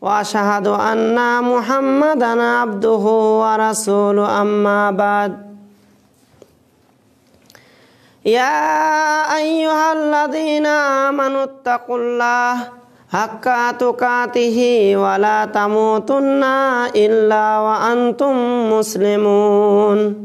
وأشهد أن محمدا عبده ورسوله أما بعد يا أيها الذين آمنوا اتقوا الله حق تقاته ولا تموتن إلا وأنتم مسلمون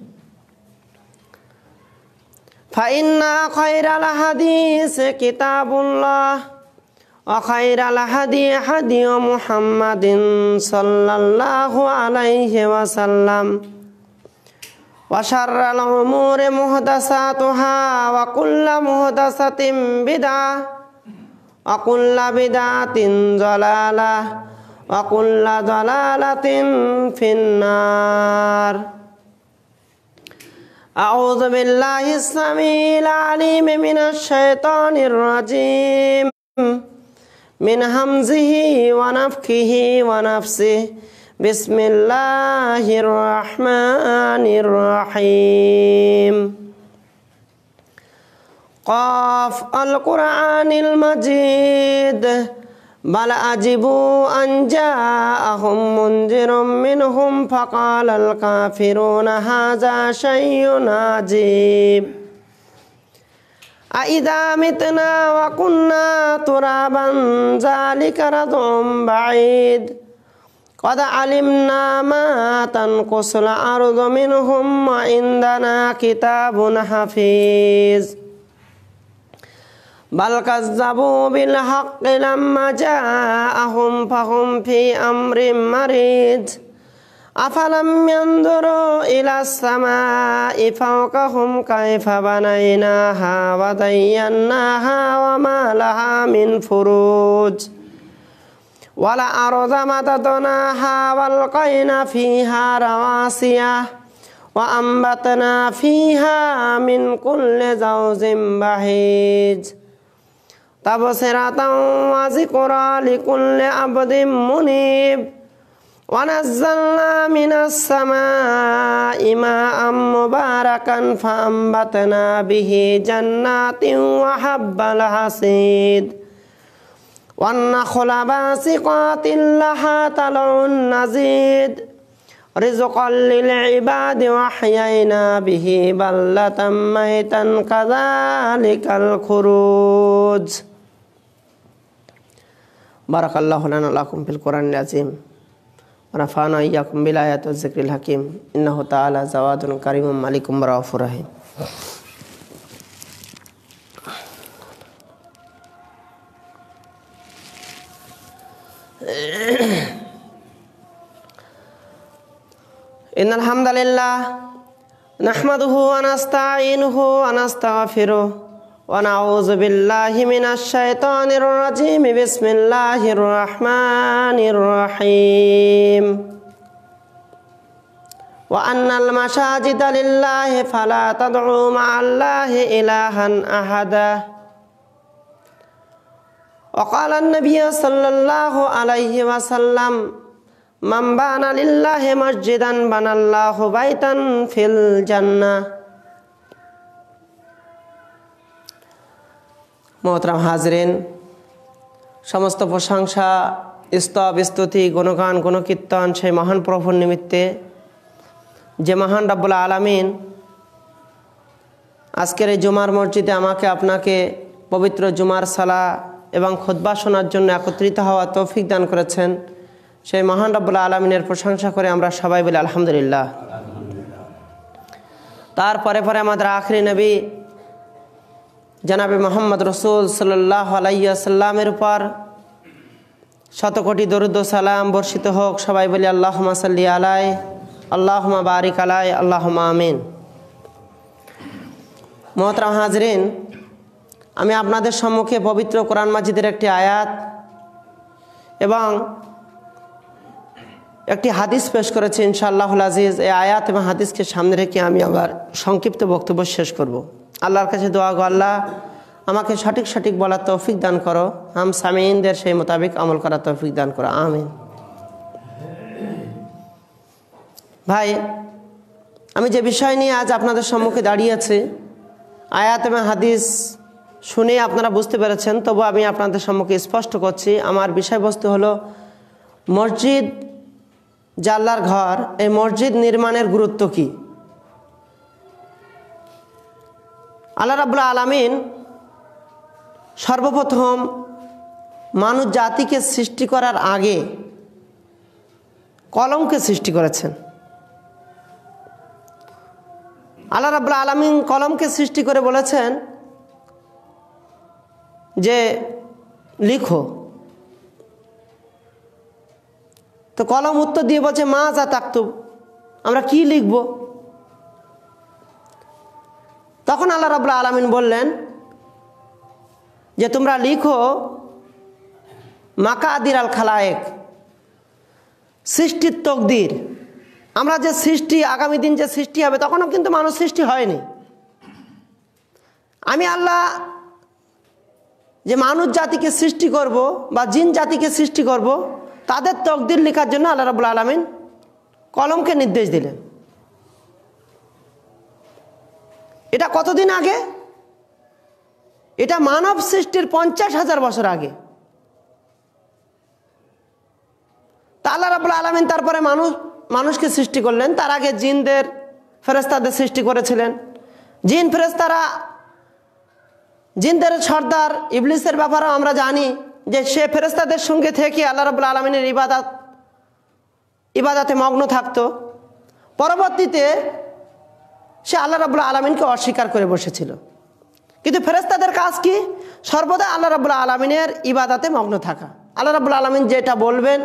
ফাইন্না খৈরাল হাদিস কিতাবুল্লাহ অখৈরাল হাদি হাদি মুহাম্মাদিন সাল্লাল্লাহু আলাইহি ওয়াসাল্লাম وشر الأمور محدثاتها وكل محدثة بدعة وكل بدعة ضلالة وكل ضلالة في النار أعوذ بالله السميع العليم من الشيطان الرجيم من همزه ونفخه ونفسه بسم الله الرحمن الرحيم قاف القرآن المجيد بل عجبوا أن جاءهم منذر منهم فقال الكافرون هذا شيء عجيب أإذا متنا وكنا ترابا ذلك رضع بعيد قد علمنا ما تنقص الأرض منهم وعندنا كتاب حفيظ بل كذبوا بالحق لما جاءهم فهم في أمر مريض أفلم ينظروا إلى السماء فوقهم كيف بنيناها وزيناها وما لها من فروج والأرض مددناها والقينا فيها رواسيا وأنبتنا فيها من كل زوج بهيج تبصرة وذكرى لكل عبد منيب ونزلنا من السماء ماء مباركا فأنبتنا به جنات وحب الحصيد والنخل باسقات لها طلع نزيد رزقا للعباد وحيينا به بلة ميتا كذلك الخروج بارك الله لنا لكم في القرآن العظيم ونفعنا إياكم بالآيات والذكر الحكيم إنه تعالى زواد كريم ملك رؤوف رحيم إن الحمد لله نحمده ونستعينه ونستغفره ونعوذ بالله من الشيطان الرجيم بسم الله الرحمن الرحيم وأن المساجد لله فلا تدعوا مع الله إلها أحدا وقال النبي صلى الله عليه وسلم من بان لله مسجدا بنى الله بيتا في الجنه মহতরাম হাজরেন সমস্ত প্রশংসা স্তব স্তুতি গুণগান গুণকীর্তন সেই মহান প্রভুর নিমিত্তে যে মহান রাবুল আলামিন আজকের এই জুমার মসজিদে আমাকে আপনাকে পবিত্র জুমার সালা এবং খোদবা শোনার জন্য একত্রিত হওয়া তৌফিক দান করেছেন সেই মহান রাব্বুল আলমিনের প্রশংসা করে আমরা সবাই বলি আলহামদুলিল্লাহ তারপরে পরে পরে আমাদের আখরি নবী জানাবে মোহাম্মদ রসুল সাল্লাহ আলাইসাল্লামের উপর শতকোটি দরুদ্দ সালাম বর্ষিত হোক সবাই বলি আল্লাহমা সাল্লি আলাই আল্লাহমা বারিক আলাই আল্লাহমা আমিন মহতরাম হাজরিন আমি আপনাদের সম্মুখে পবিত্র কোরআন মাজিদের একটি আয়াত এবং একটি হাদিস পেশ করেছে ইনশাআল্লাহ আজিজ এই আয়াত এবং হাদিসকে সামনে রেখে আমি আবার সংক্ষিপ্ত বক্তব্য শেষ করব। আল্লাহর কাছে দোয়া গো আল্লাহ আমাকে সঠিক সঠিক বলার তৌফিক দান করো আম সামিনদের সেই মোতাবেক আমল করার তৌফিক দান করো আমিন ভাই আমি যে বিষয় নিয়ে আজ আপনাদের সম্মুখে দাঁড়িয়ে আছি আয়াত এবং হাদিস শুনে আপনারা বুঝতে পেরেছেন তবু আমি আপনাদের সম্মুখে স্পষ্ট করছি আমার বিষয়বস্তু হলো মসজিদ জাল্লার ঘর এই মসজিদ নির্মাণের গুরুত্ব কি আল্লাহ রাবুল্লা আলামিন সর্বপ্রথম মানুষ জাতিকে সৃষ্টি করার আগে কলমকে সৃষ্টি করেছেন আল্লাহ রাবুল্লা আলমিন কলমকে সৃষ্টি করে বলেছেন যে লিখো তো কলম উত্তর দিয়ে বলছে মা যা তাকতুব আমরা কি লিখব তখন আল্লাহ রাবুল্লা আলমিন বললেন যে তোমরা লিখো মাকা আদির আল খালায়েক সৃষ্টির তকদির আমরা যে সৃষ্টি আগামী দিন যে সৃষ্টি হবে তখনও কিন্তু মানুষ সৃষ্টি হয়নি আমি আল্লাহ যে মানুষ জাতিকে সৃষ্টি করব বা জিন জাতিকে সৃষ্টি করব তাদের তকদির লেখার জন্য আল্লাহ রাবুল আলমিন কলমকে নির্দেশ দিলেন এটা কতদিন আগে এটা মানব সৃষ্টির পঞ্চাশ হাজার বছর আগে তা আল্লাহ রাবুল আলমিন তারপরে মানুষ মানুষকে সৃষ্টি করলেন তার আগে জিনদের ফেরেস্তাদের সৃষ্টি করেছিলেন জিন ফেরেস্তারা জিনদের সর্দার ইবলিসের ব্যাপারেও আমরা জানি যে সে ফেরেস্তাদের সঙ্গে থেকে আল্লাহ রবুল্লা আলমিনের ইবাদাত ইবাদাতে মগ্ন থাকত পরবর্তীতে সে আল্লাহ রবুল্লা আলমিনকে অস্বীকার করে বসেছিল কিন্তু ফেরেস্তাদের কাজ কি সর্বদা আল্লাহ রবুল্লা আলমিনের ইবাদাতে মগ্ন থাকা আল্লাহ রবুল্লা আলমিন যেটা বলবেন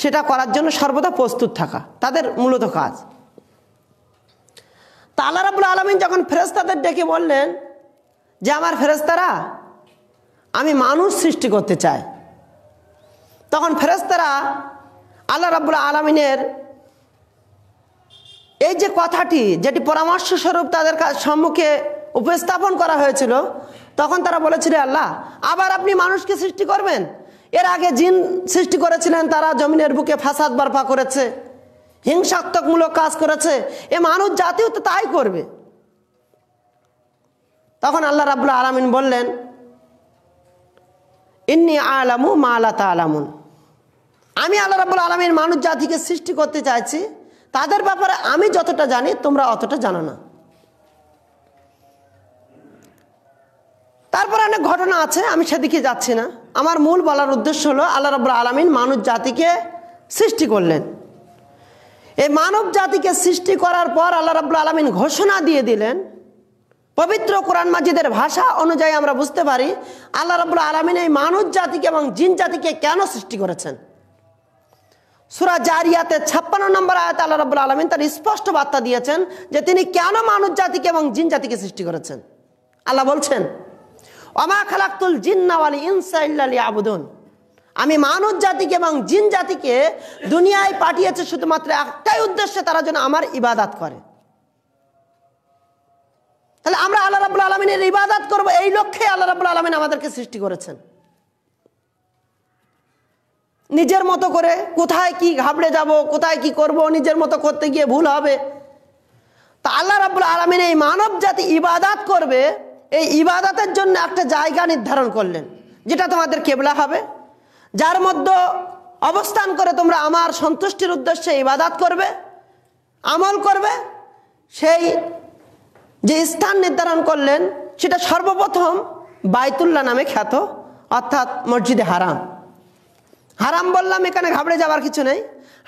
সেটা করার জন্য সর্বদা প্রস্তুত থাকা তাদের মূলত কাজ তা আল্লাহ রবুল্লা আলমিন যখন ফেরেস্তাদের ডেকে বললেন যে আমার ফেরেস্তারা আমি মানুষ সৃষ্টি করতে চাই তখন ফেরেস্তারা আল্লাহ রাবুল আলমিনের এই যে কথাটি যেটি পরামর্শ স্বরূপ তাদের সম্মুখে উপস্থাপন করা হয়েছিল তখন তারা বলেছিল আল্লাহ আবার আপনি মানুষকে সৃষ্টি করবেন এর আগে জিন সৃষ্টি করেছিলেন তারা জমিনের বুকে ফাসাদ বারফা করেছে হিংসাত্মকমূলক কাজ করেছে এ মানুষ জাতিও তো তাই করবে তখন আল্লাহ রাবুল আলমিন বললেন ইন্নি আলামু মা আল্লাহ তালামুন আমি আল্লাহ রাবুল আলমীর মানুষ জাতিকে সৃষ্টি করতে চাইছি তাদের ব্যাপারে আমি যতটা জানি তোমরা অতটা জানো না তারপরে অনেক ঘটনা আছে আমি সেদিকে যাচ্ছি না আমার মূল বলার উদ্দেশ্য হলো আল্লাহ রবুল আলমিন মানব জাতিকে সৃষ্টি করলেন এই মানব জাতিকে সৃষ্টি করার পর আল্লাহ রবুল আলমিন ঘোষণা দিয়ে দিলেন পবিত্র কোরআন মাজিদের ভাষা অনুযায়ী আমরা বুঝতে পারি আল্লাহ রবুল আলমিন এই মানুষ জাতিকে এবং জিন জাতিকে কেন সৃষ্টি করেছেন সুরা জারিয়াতে ছাপ্পান্ন নম্বর আয়াত আল্লাহ রবুল আলমিন তার স্পষ্ট বার্তা দিয়েছেন যে তিনি কেন মানুষ জাতিকে এবং জিন জাতিকে সৃষ্টি করেছেন আল্লাহ বলছেন অমা খালাক্তুল জিন্নাওয়ালি ইনসাইল্লালি আবুদন আমি মানব জাতিকে এবং জিন জাতিকে দুনিয়ায় পাঠিয়েছে শুধুমাত্র একটাই উদ্দেশ্যে তারা যেন আমার ইবাদাত করে তাহলে আমরা আল্লাহ রাবুল আলমিনের ইবাদত করবো এই লক্ষ্যে আল্লাহ রাবুল আলমিন আমাদেরকে সৃষ্টি করেছেন নিজের মতো করে কোথায় কি ঘাবড়ে যাব কোথায় কি করব নিজের মতো করতে গিয়ে ভুল হবে তা আল্লাহ রাবুল আলমিন এই মানব জাতি ইবাদাত করবে এই ইবাদাতের জন্য একটা জায়গা নির্ধারণ করলেন যেটা তোমাদের কেবলা হবে যার মধ্যে অবস্থান করে তোমরা আমার সন্তুষ্টির উদ্দেশ্যে ইবাদাত করবে আমল করবে সেই যে স্থান নির্ধারণ করলেন সেটা সর্বপ্রথম বায়তুল্লাহ নামে খ্যাত অর্থাৎ মসজিদে হারাম হারাম বললাম এখানে ঘাবড়ে যাওয়ার কিছু নেই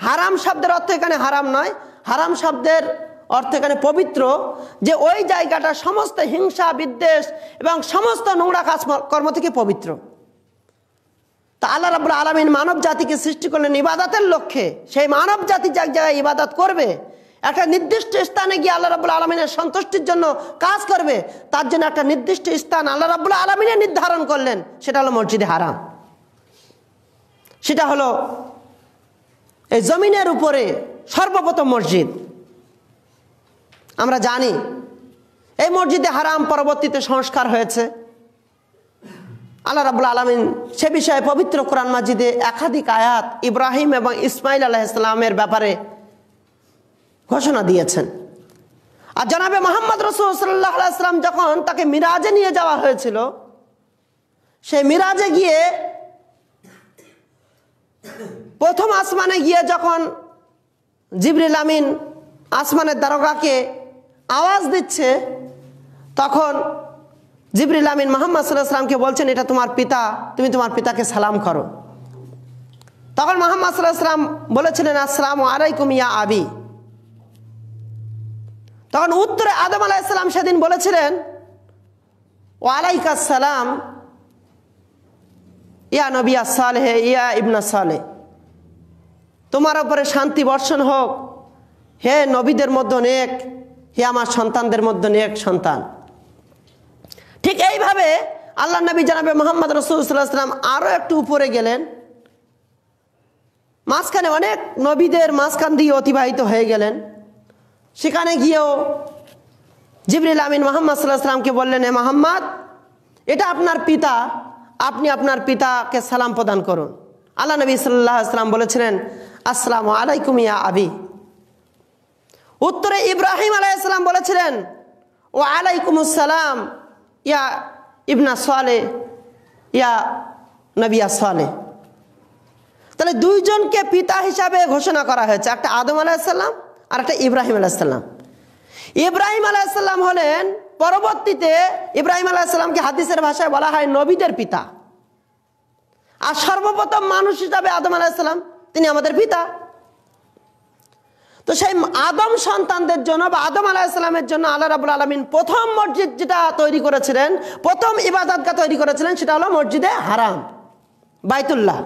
হারাম শব্দের অর্থ এখানে হারাম নয় হারাম শব্দের অর্থ এখানে পবিত্র যে ওই জায়গাটা সমস্ত হিংসা বিদ্বেষ এবং সমস্ত নোংরা কাজ কর্ম থেকে পবিত্র তা আল্লাহ রাবুল আলমিন মানব জাতিকে সৃষ্টি করলেন ইবাদাতের লক্ষ্যে সেই মানব জাতি যাক জায়গায় ইবাদাত করবে একটা নির্দিষ্ট স্থানে গিয়ে আল্লাহ রাবুল আলমিনের সন্তুষ্টির জন্য কাজ করবে তার জন্য একটা নির্দিষ্ট স্থান আল্লাহ রাবুল আলমিনে নির্ধারণ করলেন সেটা হলো মসজিদে হারাম সেটা হলো এই জমিনের উপরে সর্বপ্রথম মসজিদ আমরা জানি এই মসজিদে হারাম পরবর্তীতে সংস্কার হয়েছে আল্লাহ রাবুল আলমিন সে বিষয়ে পবিত্র কোরআন মাজিদে একাধিক আয়াত ইব্রাহিম এবং ইসমাইল আলাহ ইসলামের ব্যাপারে ঘোষণা দিয়েছেন আর জানাবে মোহাম্মদ রসুল্লাহ আসলাম যখন তাকে মিরাজে নিয়ে যাওয়া হয়েছিল সেই মিরাজে গিয়ে প্রথম আসমানে গিয়ে যখন জিবরিল আমিন আসমানের দ্বারকাকে আওয়াজ দিচ্ছে তখন জিবরিল আমিন মোহাম্মদ সাল্লাহামকে বলছেন এটা তোমার পিতা তুমি তোমার পিতাকে সালাম করো তখন মোহাম্মদ সাল্লাহাম বলেছিলেন আসসালাম আলাইকুম ইয়া আবি তখন উত্তরে আদম ইসলাম সেদিন বলেছিলেন ওয়ালাইকালাম ইয়া নবী সালেহে ইয়া ইবনা সালে তোমার ওপরে শান্তি বর্ষণ হোক হে নবীদের মধ্য নেক হে আমার সন্তানদের মধ্য নেক সন্তান ঠিক এইভাবে আল্লাহ নবী জানাবে মোহাম্মদ রসুলাম আরও একটু উপরে গেলেন মাঝখানে অনেক নবীদের মাঝখান দিয়ে অতিবাহিত হয়ে গেলেন সেখানে গিয়েও জিবরিল আমিন মোহাম্মদ সাল্লাহ সাল্লামকে বললেন এ মোহাম্মদ এটা আপনার পিতা আপনি আপনার পিতাকে সালাম প্রদান করুন আল্লাহ নবী সাল্লাহ সাল্লাম বলেছিলেন আসসালাম আলাইকুম ইয়া আবি উত্তরে ইব্রাহিম আলাইসালাম বলেছিলেন ও আলাইকুম সালাম ইয়া ইবনা সোয়ালে ইয়া নবিয়া সোয়ালে তাহলে দুইজনকে পিতা হিসাবে ঘোষণা করা হয়েছে একটা আদম আলাইসাল্লাম আর একটা ইব্রাহিম আলাইসাল্লাম ইব্রাহিম আলাইসাল্লাম হলেন পরবর্তীতে ইব্রাহিম আলাইসাল্লামকে হাদিসের ভাষায় বলা হয় নবীদের পিতা আর সর্বপ্রথম মানুষ হিসাবে আদম আলাইসাল্লাম তিনি আমাদের পিতা তো সেই আদম সন্তানদের জন্য বা আদম আলাহিসাল্লামের জন্য আল্লাহ রাবুল আলমিন প্রথম মসজিদ যেটা তৈরি করেছিলেন প্রথম ইবাদতটা তৈরি করেছিলেন সেটা হলো মসজিদে হারাম বাইতুল্লাহ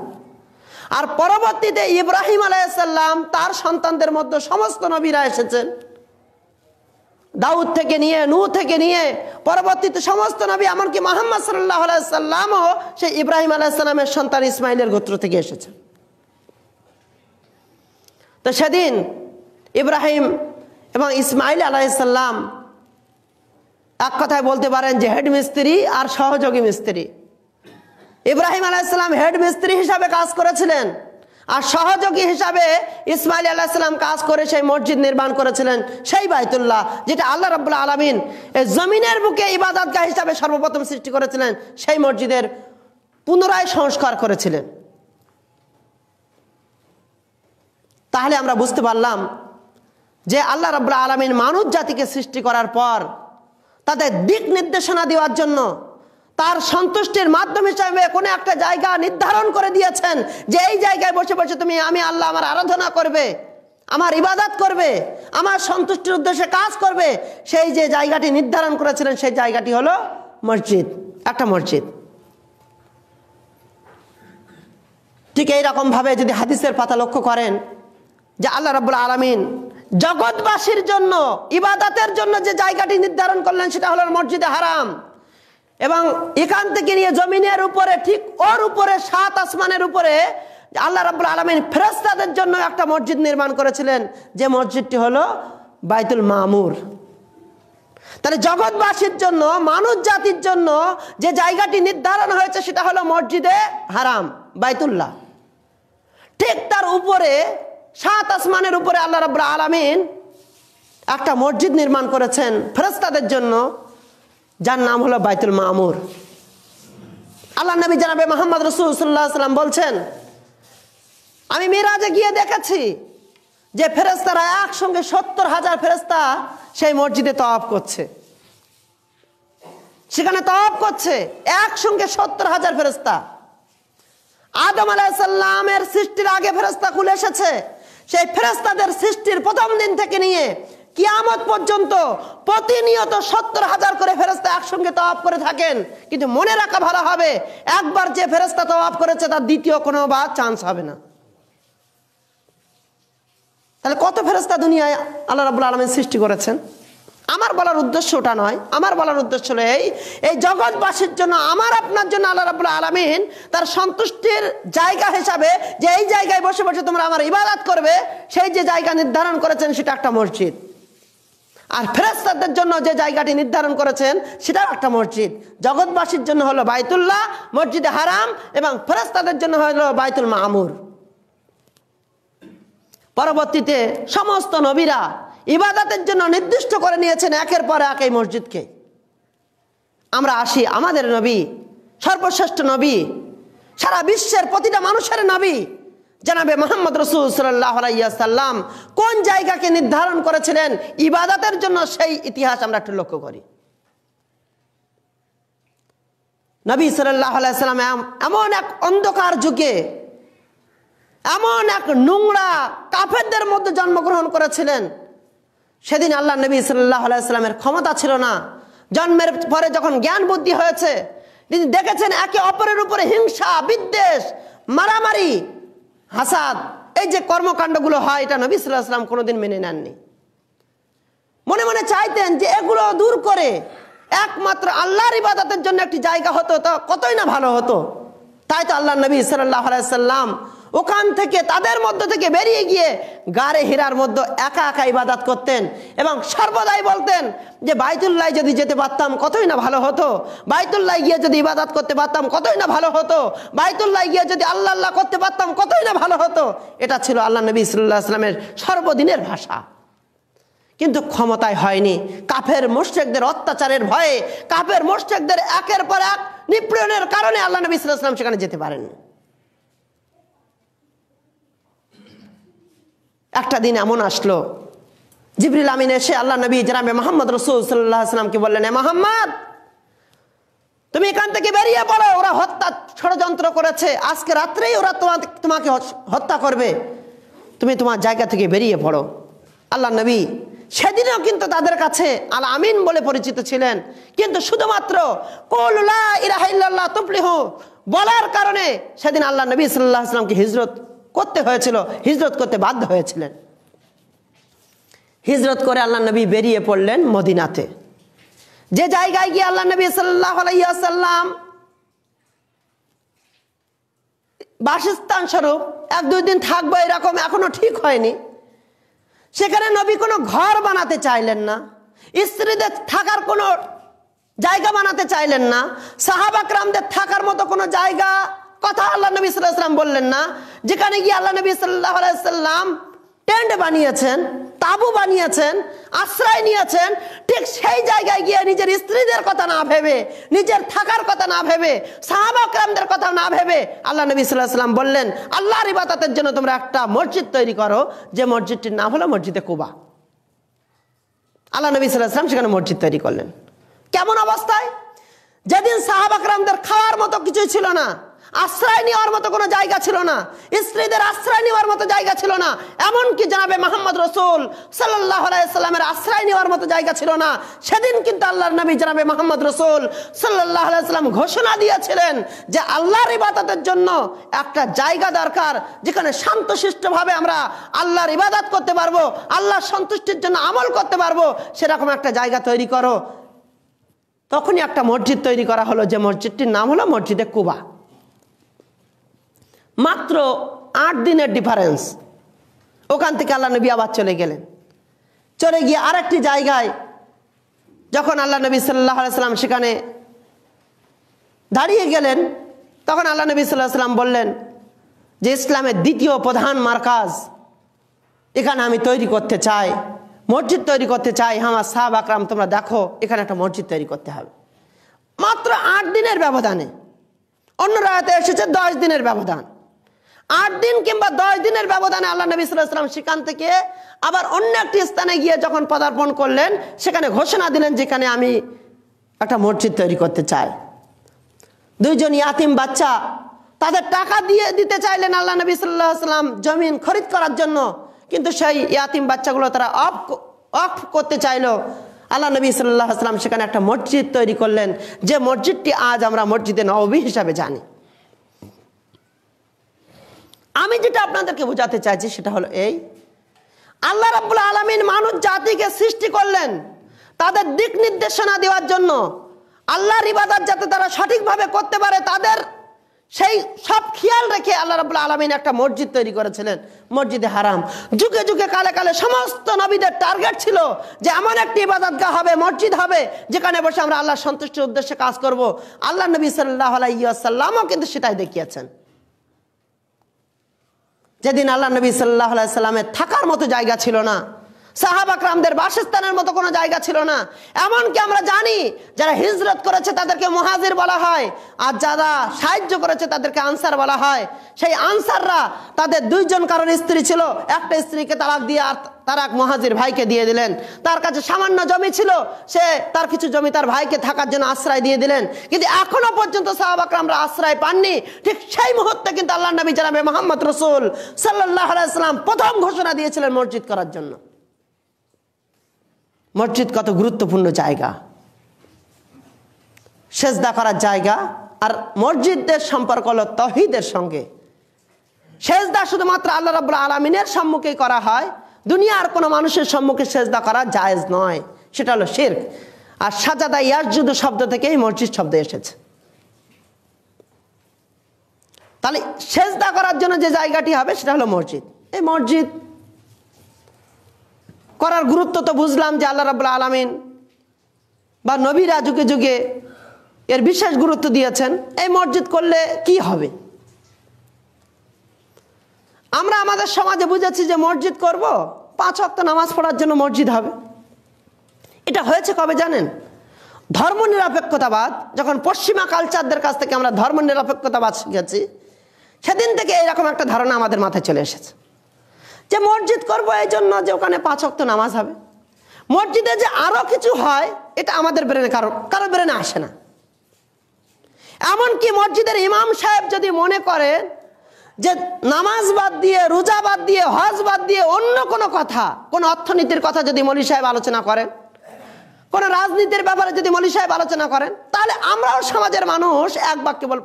আর পরবর্তীতে ইব্রাহিম আলাইসাল্লাম তার সন্তানদের মধ্যে সমস্ত নবীরা এসেছেন দাউদ থেকে নিয়ে নু থেকে নিয়ে পরবর্তীতে সমস্ত নবী এমনকি মোহাম্মদ সাল্লাহ আলাইসাল্লামও সেই ইব্রাহিম আলাইসাল্লামের সন্তান ইসমাইলের গোত্র থেকে এসেছেন তো সেদিন ইব্রাহিম এবং ইসমাইল আলাইসাল্লাম এক কথায় বলতে পারেন যে হেড মিস্ত্রি আর সহযোগী মিস্ত্রি ইব্রাহিম আলাইসাল্লাম হেড মিস্ত্রি হিসাবে কাজ করেছিলেন আর সহযোগী হিসাবে ইসমাইল আলাহিসাম কাজ করে সেই মসজিদ নির্মাণ করেছিলেন সেই বাইতুল্লাহ যেটা আল্লাহ রব্লা আলমিন এই জমিনের বুকে ইবাদতগাহ হিসাবে সর্বপ্রথম সৃষ্টি করেছিলেন সেই মসজিদের পুনরায় সংস্কার করেছিলেন তাহলে আমরা বুঝতে পারলাম যে আল্লাহ রব্লা আলমিন মানব জাতিকে সৃষ্টি করার পর তাদের দিক নির্দেশনা দেওয়ার জন্য তার সন্তুষ্টির মাধ্যম হিসাবে কোনো একটা জায়গা নির্ধারণ করে দিয়েছেন যে এই জায়গায় বসে বসে তুমি আমি আল্লাহ আমার আরাধনা করবে আমার ইবাদত করবে আমার সন্তুষ্টির উদ্দেশ্যে কাজ করবে সেই যে জায়গাটি নির্ধারণ করেছিলেন সেই জায়গাটি হলো মসজিদ একটা মসজিদ ঠিক এইরকমভাবে যদি হাদিসের পাতা লক্ষ্য করেন যে আল্লাহ রব্বুল আলমিন জগৎবাসীর জন্য ইবাদাতের জন্য যে জায়গাটি নির্ধারণ করলেন সেটা হলো মসজিদে হারাম এবং এখান থেকে নিয়ে জমিনের উপরে ঠিক ওর উপরে সাত আসমানের উপরে আল্লাহ রাবুল আলমিন ফেরস্তাদের জন্য একটা মসজিদ নির্মাণ করেছিলেন যে মসজিদটি হল বাইতুল মামুর তাহলে জগৎবাসীর জন্য মানুষ জাতির জন্য যে জায়গাটি নির্ধারণ হয়েছে সেটা হলো মসজিদে হারাম বাইতুল্লাহ ঠিক তার উপরে সাত আসমানের উপরে আল্লাহ রাবুল আলমিন একটা মসজিদ নির্মাণ করেছেন ফেরস্তাদের জন্য যার নাম হলো বাইতুল মামুর আল্লাহ নবী জানাবে মোহাম্মদ রসুল্লাহ বলছেন আমি মিরাজে গিয়ে দেখেছি যে ফেরেস্তারা একসঙ্গে সত্তর হাজার ফেরেস্তা সেই মসজিদে তপ করছে সেখানে তপ করছে একসঙ্গে সত্তর হাজার ফেরেস্তা আদম আলাইসাল্লামের সৃষ্টির আগে ফেরস্তা খুলে এসেছে সেই ফেরেস্তাদের সৃষ্টির প্রথম দিন থেকে নিয়ে কিয়ামত পর্যন্ত প্রতিনিয়ত সত্তর হাজার করে ফেরস্তা একসঙ্গে তওয়াপ করে থাকেন কিন্তু মনে রাখা ভালো হবে একবার যে ফেরস্তা তওয়াপ করেছে তার দ্বিতীয় কোনো বা চান্স হবে না তাহলে কত ফেরস্তা দুনিয়ায় আল্লাহ রাবুল আলমের সৃষ্টি করেছেন আমার বলার উদ্দেশ্য ওটা নয় আমার বলার উদ্দেশ্য হলো এই এই জগৎবাসীর জন্য আমার আপনার জন্য আল্লাহ রাবুল আলমিন তার সন্তুষ্টির জায়গা হিসাবে যে এই জায়গায় বসে বসে তোমরা আমার ইবাদত করবে সেই যে জায়গা নির্ধারণ করেছেন সেটা একটা মসজিদ আর ফেরেস্তাদের জন্য যে জায়গাটি নির্ধারণ করেছেন সেটাও একটা মসজিদ জগৎবাসীর জন্য হলো বাইতুল্লাহ মসজিদে হারাম এবং ফেরেস্তাদের জন্য হলো বাইতুল মামুর পরবর্তীতে সমস্ত নবীরা ইবাদতের জন্য নির্দিষ্ট করে নিয়েছেন একের পর এক এই মসজিদকে আমরা আসি আমাদের নবী সর্বশ্রেষ্ঠ নবী সারা বিশ্বের প্রতিটা মানুষের নবী জানাবে মোহাম্মদ রসুল সাল্লাহ কোন জায়গাকে নির্ধারণ করেছিলেন ইবাদতের জন্য সেই ইতিহাস আমরা একটু লক্ষ্য করি নবী সাল্লাম আলাইসাল্লাম এমন এক অন্ধকার যুগে এমন এক নোংরা কাফেরদের মধ্যে জন্মগ্রহণ করেছিলেন সেদিন আল্লাহ নবী সাল্লাহ আলাইস্লামের ক্ষমতা ছিল না জন্মের পরে যখন জ্ঞান বুদ্ধি হয়েছে তিনি দেখেছেন একে অপরের উপরে হিংসা বিদ্বেষ মারামারি হাসাদ এই যে কর্মকাণ্ডগুলো হয় এটা নবী সাল্লাহ কোনোদিন মেনে নেননি মনে মনে চাইতেন যে এগুলো দূর করে একমাত্র আল্লাহর ইবাদতের জন্য একটি জায়গা হতো তা কতই না ভালো হতো তাই তো আল্লাহ নবী সাল্লাহ আলাইসাল্লাম ওখান থেকে তাদের মধ্য থেকে বেরিয়ে গিয়ে গাড়ে হীরার মধ্যে একা একা ইবাদাত করতেন এবং সর্বদাই বলতেন যে বাইতুল্লাহ যদি যেতে পারতাম কতই না ভালো হতো বাইতুল্লাহ গিয়ে যদি ইবাদাত করতে পারতাম কতই না ভালো হতো বাইতুল্লাহ গিয়ে যদি আল্লাহ আল্লাহ করতে পারতাম কতই না ভালো হতো এটা ছিল আল্লাহ নবী ইসুল্লাহ আসলামের সর্বদিনের ভাষা কিন্তু ক্ষমতায় হয়নি কাফের মোশেকদের অত্যাচারের ভয়ে কাফের মোশেকদের একের পর এক নিপ্রয়ণের কারণে আল্লাহ নবী ইসলাম সেখানে যেতে পারেননি একটা দিন এমন আসলো জিবরিল আমিন এসে আল্লাহ নবী জানাবে মোহাম্মদ রসুল সাল্লাহ বললেন মোহাম্মদ তুমি এখান থেকে বেরিয়ে পড়ো ওরা হত্যা ষড়যন্ত্র করেছে আজকে রাত্রেই ওরা তোমাকে তোমাকে হত্যা করবে তুমি তোমার জায়গা থেকে বেরিয়ে পড়ো আল্লাহ নবী সেদিনও কিন্তু তাদের কাছে আল আমিন বলে পরিচিত ছিলেন কিন্তু শুধুমাত্র কোল্লা ইরাহ তুপলিহ বলার কারণে সেদিন আল্লাহ নবী সাল্লাহ আসলামকে হিজরত করতে হয়েছিল হিজরত করতে বাধ্য হয়েছিলেন হিজরত করে আল্লাহ নবী বেরিয়ে পড়লেন মদিনাতে যে জায়গায় গিয়ে আল্লাহ নবী সাল্লাহ আলাইসাল্লাম বাসস্থান স্বরূপ এক দুই দিন থাকবো এরকম এখনো ঠিক হয়নি সেখানে নবী কোনো ঘর বানাতে চাইলেন না স্ত্রীদের থাকার কোনো জায়গা বানাতে চাইলেন না সাহাবাকরামদের থাকার মতো কোনো জায়গা কথা আল্লাহ নবী সাল্লাহাম বললেন না যেখানে গিয়ে আল্লাহ নবী সাল্লাহ সাল্লাম টেন্ট বানিয়েছেন তাবু বানিয়েছেন আশ্রয় নিয়েছেন ঠিক সেই জায়গায় গিয়ে নিজের স্ত্রীদের কথা না ভেবে নিজের থাকার কথা না ভেবে সাহাবাকরামদের কথা না ভেবে আল্লাহ নবী সাল্লাম বললেন আল্লাহর ইবাদতের জন্য তোমরা একটা মসজিদ তৈরি করো যে মসজিদটির নাম হলো মসজিদে কুবা আল্লাহ নবী সাল্লাম সেখানে মসজিদ তৈরি করলেন কেমন অবস্থায় যেদিন সাহাবাকরামদের খাওয়ার মতো কিছুই ছিল না আশ্রয় নেওয়ার মতো কোনো জায়গা ছিল না স্ত্রীদের আশ্রয় নেওয়ার মতো জায়গা ছিল না এমনকি জানাবে মোহাম্মদ রসুল সাল্লাহ আলাইস্লামের আশ্রয় নেওয়ার মতো জায়গা ছিল না সেদিন কিন্তু আল্লাহর নবী জানাবে মোহাম্মদ রসুল সাল্লাহ আলাইস্লাম ঘোষণা দিয়েছিলেন যে আল্লাহর ইবাদতের জন্য একটা জায়গা দরকার যেখানে শান্তশিষ্টভাবে আমরা আল্লাহর ইবাদত করতে পারবো আল্লাহর সন্তুষ্টির জন্য আমল করতে পারবো সেরকম একটা জায়গা তৈরি করো তখনই একটা মসজিদ তৈরি করা হলো যে মসজিদটির নাম হলো মসজিদে কুবা মাত্র আট দিনের ডিফারেন্স ওখান থেকে আল্লাহ নবী আবার চলে গেলেন চলে গিয়ে আরেকটি জায়গায় যখন আল্লাহ নবী সাল্লাহ সাল্লাম সেখানে দাঁড়িয়ে গেলেন তখন আল্লাহ নবী সাল্লাহ সাল্লাম বললেন যে ইসলামের দ্বিতীয় প্রধান মার্কাজ এখানে আমি তৈরি করতে চাই মসজিদ তৈরি করতে চাই হ্যাঁ, আমার সাহাব আকরাম তোমরা দেখো এখানে একটা মসজিদ তৈরি করতে হবে মাত্র আট দিনের ব্যবধানে অন্য রায়তে এসেছে দশ দিনের ব্যবধান আট দিন কিংবা দশ দিনের ব্যবধানে আল্লাহ নবী সাল্লাম সেখান থেকে আবার অন্য একটি স্থানে গিয়ে যখন পদার্পণ করলেন সেখানে ঘোষণা দিলেন যেখানে আমি একটা মসজিদ তৈরি করতে চাই দুইজন ইয়াতিম বাচ্চা তাদের টাকা দিয়ে দিতে চাইলেন আল্লাহ নবী সাল্লাম জমিন খরিদ করার জন্য কিন্তু সেই ইয়াতিম বাচ্চাগুলো তারা অফ অফ করতে চাইল আল্লাহ নবী সাল্লাহ সাল্লাম সেখানে একটা মসজিদ তৈরি করলেন যে মসজিদটি আজ আমরা মসজিদে নবী হিসাবে জানি আমি যেটা আপনাদেরকে বোঝাতে চাইছি সেটা হলো এই আল্লাহ রাবুল আলমিন মানুষ জাতিকে সৃষ্টি করলেন তাদের দিক নির্দেশনা দেওয়ার জন্য আল্লাহর ইবাদত যাতে তারা সঠিকভাবে করতে পারে তাদের সেই সব খেয়াল রেখে আল্লাহ রাবুল আলমিন একটা মসজিদ তৈরি করেছিলেন মসজিদে হারাম যুগে যুগে কালে কালে সমস্ত নবীদের টার্গেট ছিল যে এমন একটি ইবাদত গা হবে মসজিদ হবে যেখানে বসে আমরা আল্লাহ সন্তুষ্টির উদ্দেশ্যে কাজ করব আল্লাহ নবী সাল্লাহ আলাইসাল্লামও কিন্তু সেটাই দেখিয়েছেন যেদিন আল্লাহ নবী সাল্লাহ সাল্লামের থাকার মতো জায়গা ছিল না সাহাবাকরামদের বাসস্থানের মতো কোনো জায়গা ছিল না এমনকি আমরা জানি যারা হিজরত করেছে তাদেরকে মহাজির বলা হয় আর যারা সাহায্য করেছে তাদেরকে আনসার বলা হয় সেই আনসাররা তাদের দুইজন কারণ স্ত্রী ছিল একটা স্ত্রীকে তালাক দিয়ে আর তার এক মহাজির ভাইকে দিয়ে দিলেন তার কাছে সামান্য জমি ছিল সে তার কিছু জমি তার ভাইকে থাকার জন্য আশ্রয় দিয়ে দিলেন কিন্তু এখনো পর্যন্ত সাহাবাকরামরা আশ্রয় পাননি ঠিক সেই মুহূর্তে কিন্তু আল্লাহ নবী জানাবে মোহাম্মদ রসুল সাল্লাহ আলাইসালাম প্রথম ঘোষণা দিয়েছিলেন মসজিদ করার জন্য মসজিদ কত গুরুত্বপূর্ণ জায়গা সেজদা করার জায়গা আর মসজিদদের সম্পর্ক হলো তহিদের সঙ্গে সেজদা শুধুমাত্র আল্লাহ রাবুল আলমিনের সম্মুখে করা হয় দুনিয়ার কোনো মানুষের সম্মুখে সেজদা করা জায়েজ নয় সেটা হলো শেরক আর সাজাদা ইয়াসজুদ শব্দ থেকে এই মসজিদ শব্দ এসেছে তাহলে সেজদা করার জন্য যে জায়গাটি হবে সেটা হলো মসজিদ এই মসজিদ করার গুরুত্ব তো বুঝলাম যে আল্লাহ রাবুল্লাহ আলমিন বা নবীরা যুগে যুগে এর বিশেষ গুরুত্ব দিয়েছেন এই মসজিদ করলে কি হবে আমরা আমাদের সমাজে বুঝেছি যে মসজিদ করব পাঁচ অক্ত নামাজ পড়ার জন্য মসজিদ হবে এটা হয়েছে কবে জানেন ধর্ম নিরপেক্ষতাবাদ যখন পশ্চিমা কালচারদের কাছ থেকে আমরা ধর্ম নিরপেক্ষতাবাদ শিখেছি সেদিন থেকে এরকম একটা ধারণা আমাদের মাথায় চলে এসেছে যে মসজিদ করব এই জন্য যে ওখানে পাঁচ অক্ত নামাজ হবে মসজিদে যে আরও কিছু হয় এটা আমাদের ব্রেনে কারো কারো ব্রেনে আসে না এমনকি মসজিদের ইমাম সাহেব যদি মনে করেন যে নামাজ বাদ দিয়ে রোজা বাদ দিয়ে হজ বাদ দিয়ে অন্য কোনো কথা কোনো অর্থনীতির কথা যদি মলি সাহেব আলোচনা করেন কোনো রাজনীতির ব্যাপারে যদি মলি সাহেব আলোচনা করেন তাহলে আমরাও সমাজের মানুষ এক বাক্যে বলব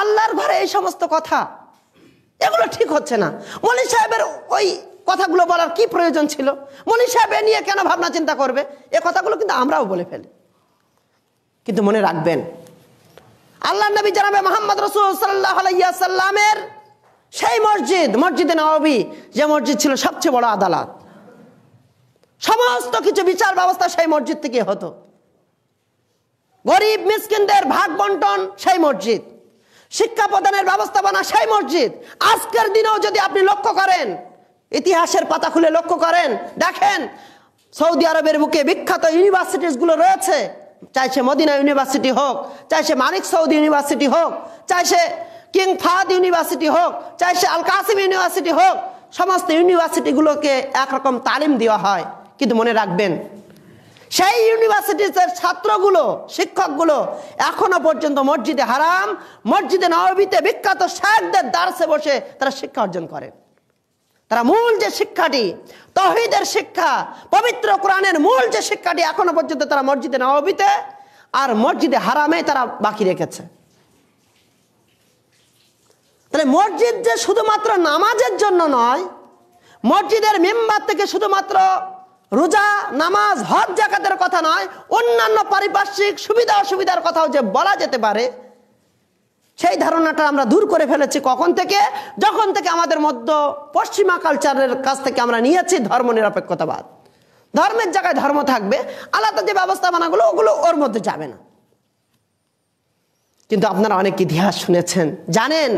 আল্লাহর ঘরে এই সমস্ত কথা এগুলো ঠিক হচ্ছে না মনি সাহেবের ওই কথাগুলো বলার কি প্রয়োজন ছিল মনি সাহেব নিয়ে কেন ভাবনা চিন্তা করবে এ কথাগুলো কিন্তু আমরাও বলে ফেলি কিন্তু মনে রাখবেন আল্লাহ নবী জানাবে মোহাম্মদ রসুল সাল্লাহ সেই মসজিদ মসজিদে নবী যে মসজিদ ছিল সবচেয়ে বড় আদালত সমস্ত কিছু বিচার ব্যবস্থা সেই মসজিদ থেকে হতো গরিব মিসকিনদের ভাগ বন্টন সেই মসজিদ শিক্ষা প্রদানের ব্যবস্থাপনা সেই মসজিদ আজকের দিনেও যদি আপনি লক্ষ্য করেন ইতিহাসের পাতা খুলে লক্ষ্য করেন দেখেন সৌদি আরবের বুকে বিখ্যাত ইউনিভার্সিটিসগুলো রয়েছে চাই সে মদিনা ইউনিভার্সিটি হোক চাই সে মানিক সৌদি ইউনিভার্সিটি হোক চাই সে কিং ফাদ ইউনিভার্সিটি হোক চাই সে আল কাসিম ইউনিভার্সিটি হোক সমস্ত ইউনিভার্সিটিগুলোকে একরকম তালিম দেওয়া হয় কিন্তু মনে রাখবেন সেই ইউনিভার্সিটিসের ছাত্রগুলো শিক্ষকগুলো এখনো পর্যন্ত মসজিদে হারাম মসজিদে নবীতে বিখ্যাত শেখদের দার্সে বসে তারা শিক্ষা অর্জন করে তারা মূল যে শিক্ষাটি তহিদের শিক্ষা পবিত্র কোরআনের মূল যে শিক্ষাটি এখনো পর্যন্ত তারা মসজিদে নবীতে আর মসজিদে হারামে তারা বাকি রেখেছে তাহলে মসজিদ যে শুধুমাত্র নামাজের জন্য নয় মসজিদের মেম্বার থেকে শুধুমাত্র রোজা নামাজ হজ জাকাতের কথা নয় অন্যান্য পারিপার্শ্বিক সুবিধা অসুবিধার কথাও যে বলা যেতে পারে সেই ধারণাটা আমরা দূর করে ফেলেছি কখন থেকে যখন থেকে আমাদের মধ্য পশ্চিমা কালচারের কাছ থেকে আমরা নিয়েছি ধর্ম নিরপেক্ষতাবাদ ধর্মের জায়গায় ধর্ম থাকবে আলাদা যে ব্যবস্থাপনাগুলো ওগুলো ওর মধ্যে যাবে না কিন্তু আপনারা অনেক ইতিহাস শুনেছেন জানেন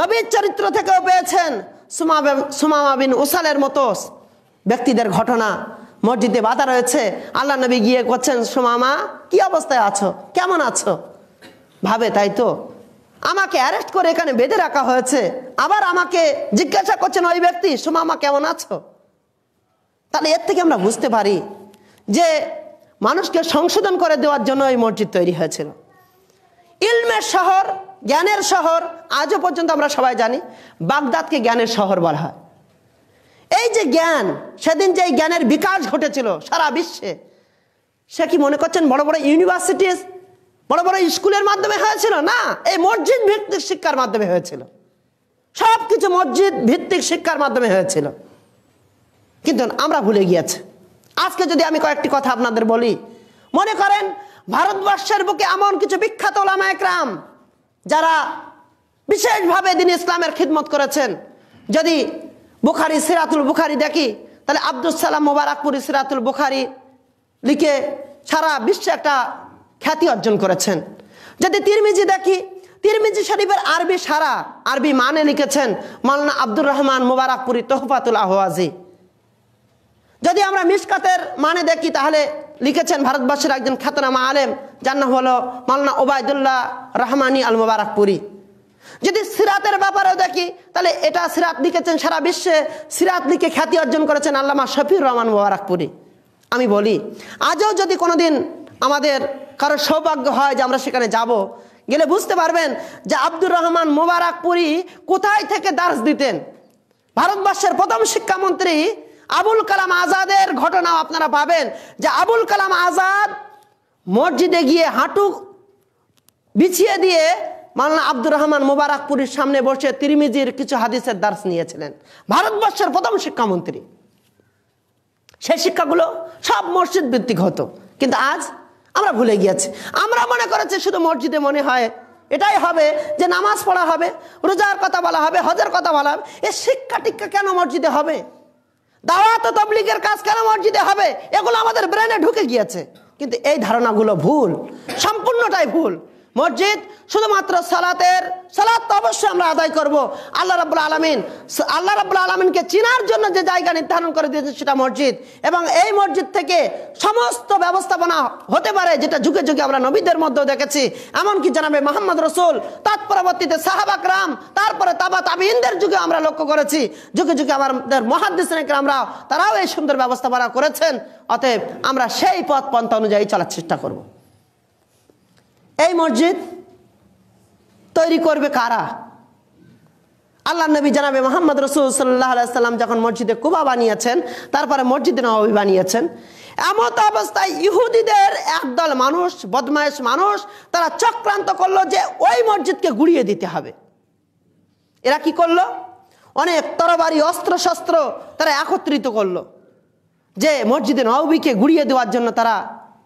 নবীর চরিত্র থেকেও পেয়েছেন সুমাবিন ওসালের মতো ব্যক্তিদের ঘটনা মসজিদে বাধা রয়েছে আল্লাহ নবী গিয়ে করছেন সোমামা কি অবস্থায় আছো কেমন আছো ভাবে তাই তো আমাকে অ্যারেস্ট করে এখানে বেঁধে রাখা হয়েছে আবার আমাকে জিজ্ঞাসা করছেন ওই ব্যক্তি সোমামা কেমন আছো তাহলে এর থেকে আমরা বুঝতে পারি যে মানুষকে সংশোধন করে দেওয়ার জন্য এই মসজিদ তৈরি হয়েছিল ইলমের শহর জ্ঞানের শহর আজও পর্যন্ত আমরা সবাই জানি বাগদাদকে জ্ঞানের শহর বলা হয় এই যে জ্ঞান সেদিন যে জ্ঞানের বিকাশ ঘটেছিল সারা বিশ্বে সে কি মনে করছেন বড় বড় ইউনিভার্সিটিস বড় বড় স্কুলের মাধ্যমে হয়েছিল না এই মসজিদ ভিত্তিক শিক্ষার মাধ্যমে হয়েছিল সব কিছু মসজিদ ভিত্তিক শিক্ষার মাধ্যমে হয়েছিল কিন্তু আমরা ভুলে গিয়েছি আজকে যদি আমি কয়েকটি কথা আপনাদের বলি মনে করেন ভারতবর্ষের বুকে এমন কিছু বিখ্যাত ওলামা একরাম যারা বিশেষভাবে দিন ইসলামের খিদমত করেছেন যদি বুখারি সিরাতুল বুখারি দেখি তাহলে আব্দুল সালাম মোবারকপুরি সিরাতুল বুখারি লিখে সারা বিশ্বে একটা খ্যাতি অর্জন করেছেন যদি তিরমিজি দেখি তিরমিজি শরীফের আরবি সারা আরবি মানে লিখেছেন মাওলানা আব্দুর রহমান মোবারকপুরি তোহফাতুল আহওয়াজি যদি আমরা মিসকাতের মানে দেখি তাহলে লিখেছেন ভারতবর্ষের একজন খ্যাতনামা আলেম যার নাম হলো মাওলানা ওবায়দুল্লাহ রহমানি আল মোবারকপুরী যদি সিরাতের ব্যাপারেও দেখি তাহলে এটা সিরাত লিখেছেন সারা বিশ্বে সিরাত লিখে খ্যাতি অর্জন করেছেন আল্লামা শফির রহমান মোবারকপুরি আমি বলি আজও যদি কোনো দিন আমাদের কারো সৌভাগ্য হয় যে আমরা সেখানে যাব। গেলে বুঝতে পারবেন যে আব্দুর রহমান মোবারকপুরি কোথায় থেকে দাস দিতেন ভারতবর্ষের প্রথম শিক্ষামন্ত্রী আবুল কালাম আজাদের ঘটনাও আপনারা পাবেন যে আবুল কালাম আজাদ মসজিদে গিয়ে হাঁটু বিছিয়ে দিয়ে মাওলানা আব্দুর রহমান মুবারকপুরের সামনে বসে তিরমিজির কিছু হাদিসের দার্স নিয়েছিলেন ভারতবর্ষের প্রথম শিক্ষামন্ত্রী সেই শিক্ষাগুলো সব মসজিদ ভিত্তিক হতো কিন্তু আজ আমরা ভুলে গিয়েছি আমরা মনে করেছি শুধু মসজিদে মনে হয় এটাই হবে যে নামাজ পড়া হবে রোজার কথা বলা হবে হজের কথা বলা হবে এ শিক্ষা টিক্ষা কেন মসজিদে হবে দাওয়াত তবলিগের কাজ কেন মসজিদে হবে এগুলো আমাদের ব্রেনে ঢুকে গিয়েছে কিন্তু এই ধারণাগুলো ভুল সম্পূর্ণটাই ভুল মসজিদ শুধুমাত্র সালাতের সালাত তো অবশ্যই আমরা আদায় করব আল্লাহ রাবুল আলমিন আল্লাহ রাবুল আলমিনকে চিনার জন্য যে জায়গা নির্ধারণ করে দিয়েছে সেটা মসজিদ এবং এই মসজিদ থেকে সমস্ত ব্যবস্থাপনা হতে পারে যেটা যুগে যুগে আমরা নবীদের মধ্যেও দেখেছি এমনকি জানাবে মোহাম্মদ রসুল তৎপরবর্তীতে রাম তারপরে তাবা আবিনদের যুগে আমরা লক্ষ্য করেছি যুগে যুগে আমাদের মহাদিসরা তারাও এই সুন্দর ব্যবস্থাপনা করেছেন অতএব আমরা সেই পথ পন্থা অনুযায়ী চলার চেষ্টা করবো এই মসজিদ তৈরি করবে কারা আল্লাহ নবী জানাবে মোহাম্মদ রসুল সাল্লাহ সাল্লাম যখন মসজিদে কুবা বানিয়েছেন তারপরে মসজিদে নবাবী বানিয়েছেন এমত অবস্থায় ইহুদিদের একদল মানুষ বদমায়েশ মানুষ তারা চক্রান্ত করলো যে ওই মসজিদকে গুড়িয়ে দিতে হবে এরা কি করলো অনেক তরবারি শস্ত্র তারা একত্রিত করলো যে মসজিদে নবীকে গুড়িয়ে দেওয়ার জন্য তারা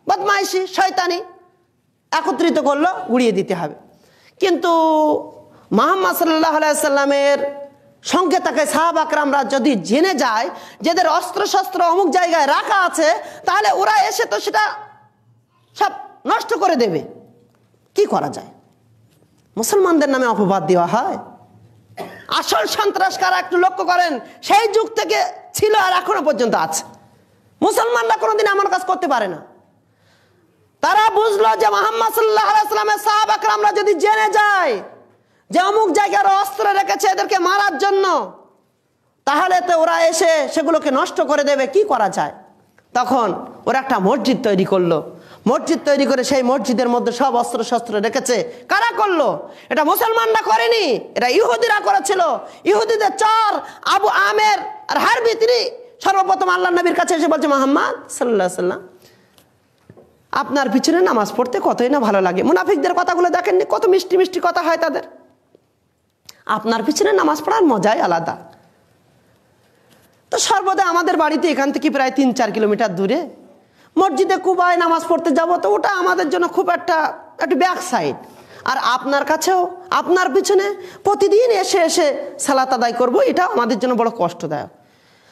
বদমাইশি শয়তানি একত্রিত করলো উড়িয়ে দিতে হবে কিন্তু মোহাম্মদ সাল্লাহ আলাইসাল্লামের সঙ্গে তাকে আকরামরা যদি জেনে যায় যাদের অস্ত্রশস্ত্র অমুক জায়গায় রাখা আছে তাহলে ওরা এসে তো সেটা সব নষ্ট করে দেবে কি করা যায় মুসলমানদের নামে অপবাদ দেওয়া হয় আসল সন্ত্রাসকারা একটু লক্ষ্য করেন সেই যুগ থেকে ছিল আর এখনো পর্যন্ত আছে মুসলমানরা কোনোদিন এমন কাজ করতে পারে না তারা বুঝলো যে মোহাম্মদ সাল্লাহ আলাইসলামের সাহাব আকরামরা যদি জেনে যায় যে অমুক জায়গার অস্ত্র রেখেছে এদেরকে মারার জন্য তাহলে তো ওরা এসে সেগুলোকে নষ্ট করে দেবে কি করা যায় তখন ওরা একটা মসজিদ তৈরি করলো মসজিদ তৈরি করে সেই মসজিদের মধ্যে সব অস্ত্র শস্ত্র রেখেছে কারা করলো এটা মুসলমানরা করেনি এটা ইহুদিরা করেছিল ইহুদিদের চর আবু আমের আর হারবি তিনি সর্বপ্রথম আল্লাহ নবীর কাছে এসে বলছে মোহাম্মদ সাল্লাহ সাল্লাম আপনার পিছনে নামাজ পড়তে কতই না ভালো লাগে মুনাফিকদের কথাগুলো দেখেননি কত মিষ্টি মিষ্টি কথা হয় তাদের আপনার পিছনে নামাজ পড়ার মজাই আলাদা তো সর্বদা আমাদের বাড়িতে এখান থেকে প্রায় তিন চার কিলোমিটার দূরে মসজিদে কুবায় নামাজ পড়তে যাব তো ওটা আমাদের জন্য খুব একটা একটু ব্যাক সাইড আর আপনার কাছেও আপনার পিছনে প্রতিদিন এসে এসে সালাত আদায় করব এটা আমাদের জন্য বড় কষ্টদায়ক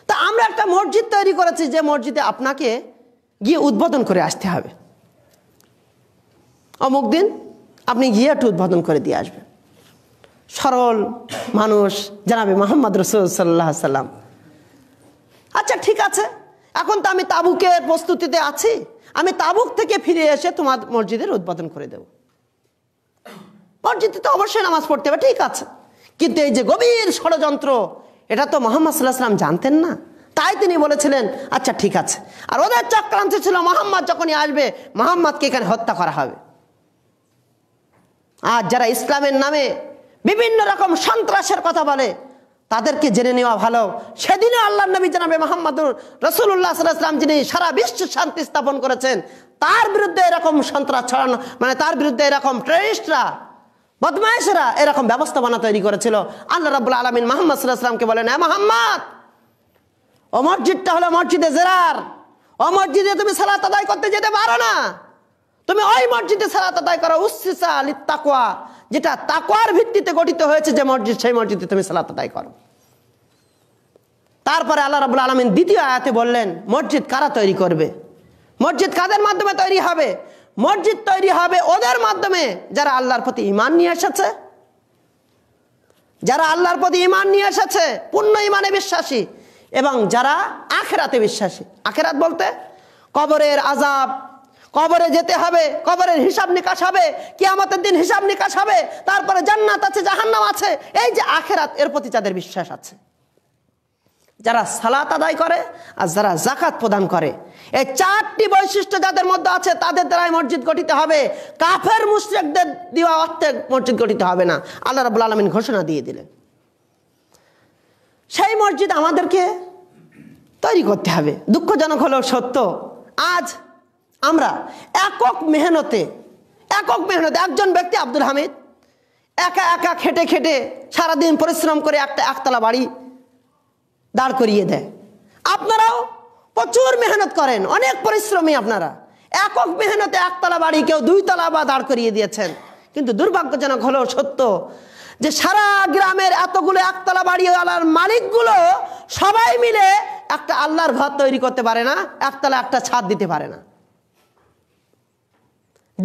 তা আমরা একটা মসজিদ তৈরি করেছি যে মসজিদে আপনাকে গিয়ে উদ্বোধন করে আসতে হবে অমুক দিন আপনি গিয়ে একটু উদ্বোধন করে দিয়ে আসবেন সরল মানুষ জানাবে মোহাম্মদ সাল্লাহ সাল্লাম আচ্ছা ঠিক আছে এখন তো আমি তাবুকের প্রস্তুতিতে আছি আমি তাবুক থেকে ফিরে এসে তোমার মসজিদের উদ্বোধন করে দেব মসজিদে তো অবশ্যই নামাজ পড়তে হবে ঠিক আছে কিন্তু এই যে গভীর ষড়যন্ত্র এটা তো মোহাম্মদ সাল্লাহ সাল্লাম জানতেন না তাই তিনি বলেছিলেন আচ্ছা ঠিক আছে আর ওদের চক্রান্ত ছিল মোহাম্মদ যখনই আসবে মোহাম্মদকে এখানে হত্যা করা হবে আর যারা ইসলামের নামে বিভিন্ন রকম সন্ত্রাসের কথা বলে তাদেরকে জেনে নেওয়া ভালো সেদিনও আল্লাহ নবী জানাবে মাহমুদুর রসুল্লাহ সাল্লাহাম যিনি সারা বিশ্ব শান্তি স্থাপন করেছেন তার বিরুদ্ধে এরকম সন্ত্রাস ছড়ানো মানে তার বিরুদ্ধে এরকম টেরিস্টরা বদমায়েশরা এরকম ব্যবস্থাপনা তৈরি করেছিল আল্লাহ রাবুল আলমিন মোহাম্মদ সাল্লাহামকে বলেন হ্যাঁ মোহাম্মদ ও মসজিদটা হলো মসজিদে জেরার ও মসজিদে তুমি সালাত আদায় করতে যেতে পারো না তুমি ওই মসজিদে সালাত আদায় করো উসিসা আলি তাকোয়া যেটা তাকোয়ার ভিত্তিতে গঠিত হয়েছে যে মসজিদ সেই মসজিদে তুমি সালাত আদায় করো তারপরে আল্লাহ রাবুল আলমিন দ্বিতীয় আয়াতে বললেন মসজিদ কারা তৈরি করবে মসজিদ কাদের মাধ্যমে তৈরি হবে মসজিদ তৈরি হবে ওদের মাধ্যমে যারা আল্লাহর প্রতি ইমান নিয়ে এসেছে যারা আল্লাহর প্রতি ইমান নিয়ে এসেছে পূর্ণ ইমানে বিশ্বাসী এবং যারা আখেরাতে বিশ্বাসী আখেরাত বলতে কবরের আজাব কবরে যেতে হবে কবরের হিসাব নিকাশ হবে কিয়ামতের দিন হিসাব নিকাশ হবে তারপরে জান্নাত আছে জাহান্নাম আছে এই যে আখেরাত এর প্রতি তাদের বিশ্বাস আছে যারা সালাত আদায় করে আর যারা জাকাত প্রদান করে এই চারটি বৈশিষ্ট্য যাদের মধ্যে আছে তাদের দ্বারাই মসজিদ গঠিত হবে কাফের মুশ্রেকদের দেওয়া অর্থে মসজিদ গঠিত হবে না আল্লাহ রাবুল আলমিন ঘোষণা দিয়ে দিলেন সেই মসজিদ আমাদেরকে তৈরি করতে হবে দুঃখজনক হলেও সত্য আজ আমরা একক মেহনতে একক মেহনতে একজন ব্যক্তি আব্দুল হামিদ একা একা খেটে খেটে সারাদিন পরিশ্রম করে একটা একতলা বাড়ি দাঁড় করিয়ে দেয় আপনারাও প্রচুর মেহনত করেন অনেক পরিশ্রমী আপনারা একক মেহনতে একতলা বাড়ি কেউ দুইতলা বা দাঁড় করিয়ে দিয়েছেন কিন্তু দুর্ভাগ্যজনক হলো সত্য যে সারা গ্রামের এতগুলো একতলা বাড়িওয়ালার মালিকগুলো সবাই মিলে একটা আল্লাহর ঘর তৈরি করতে পারে না একতলা একটা ছাদ দিতে পারে না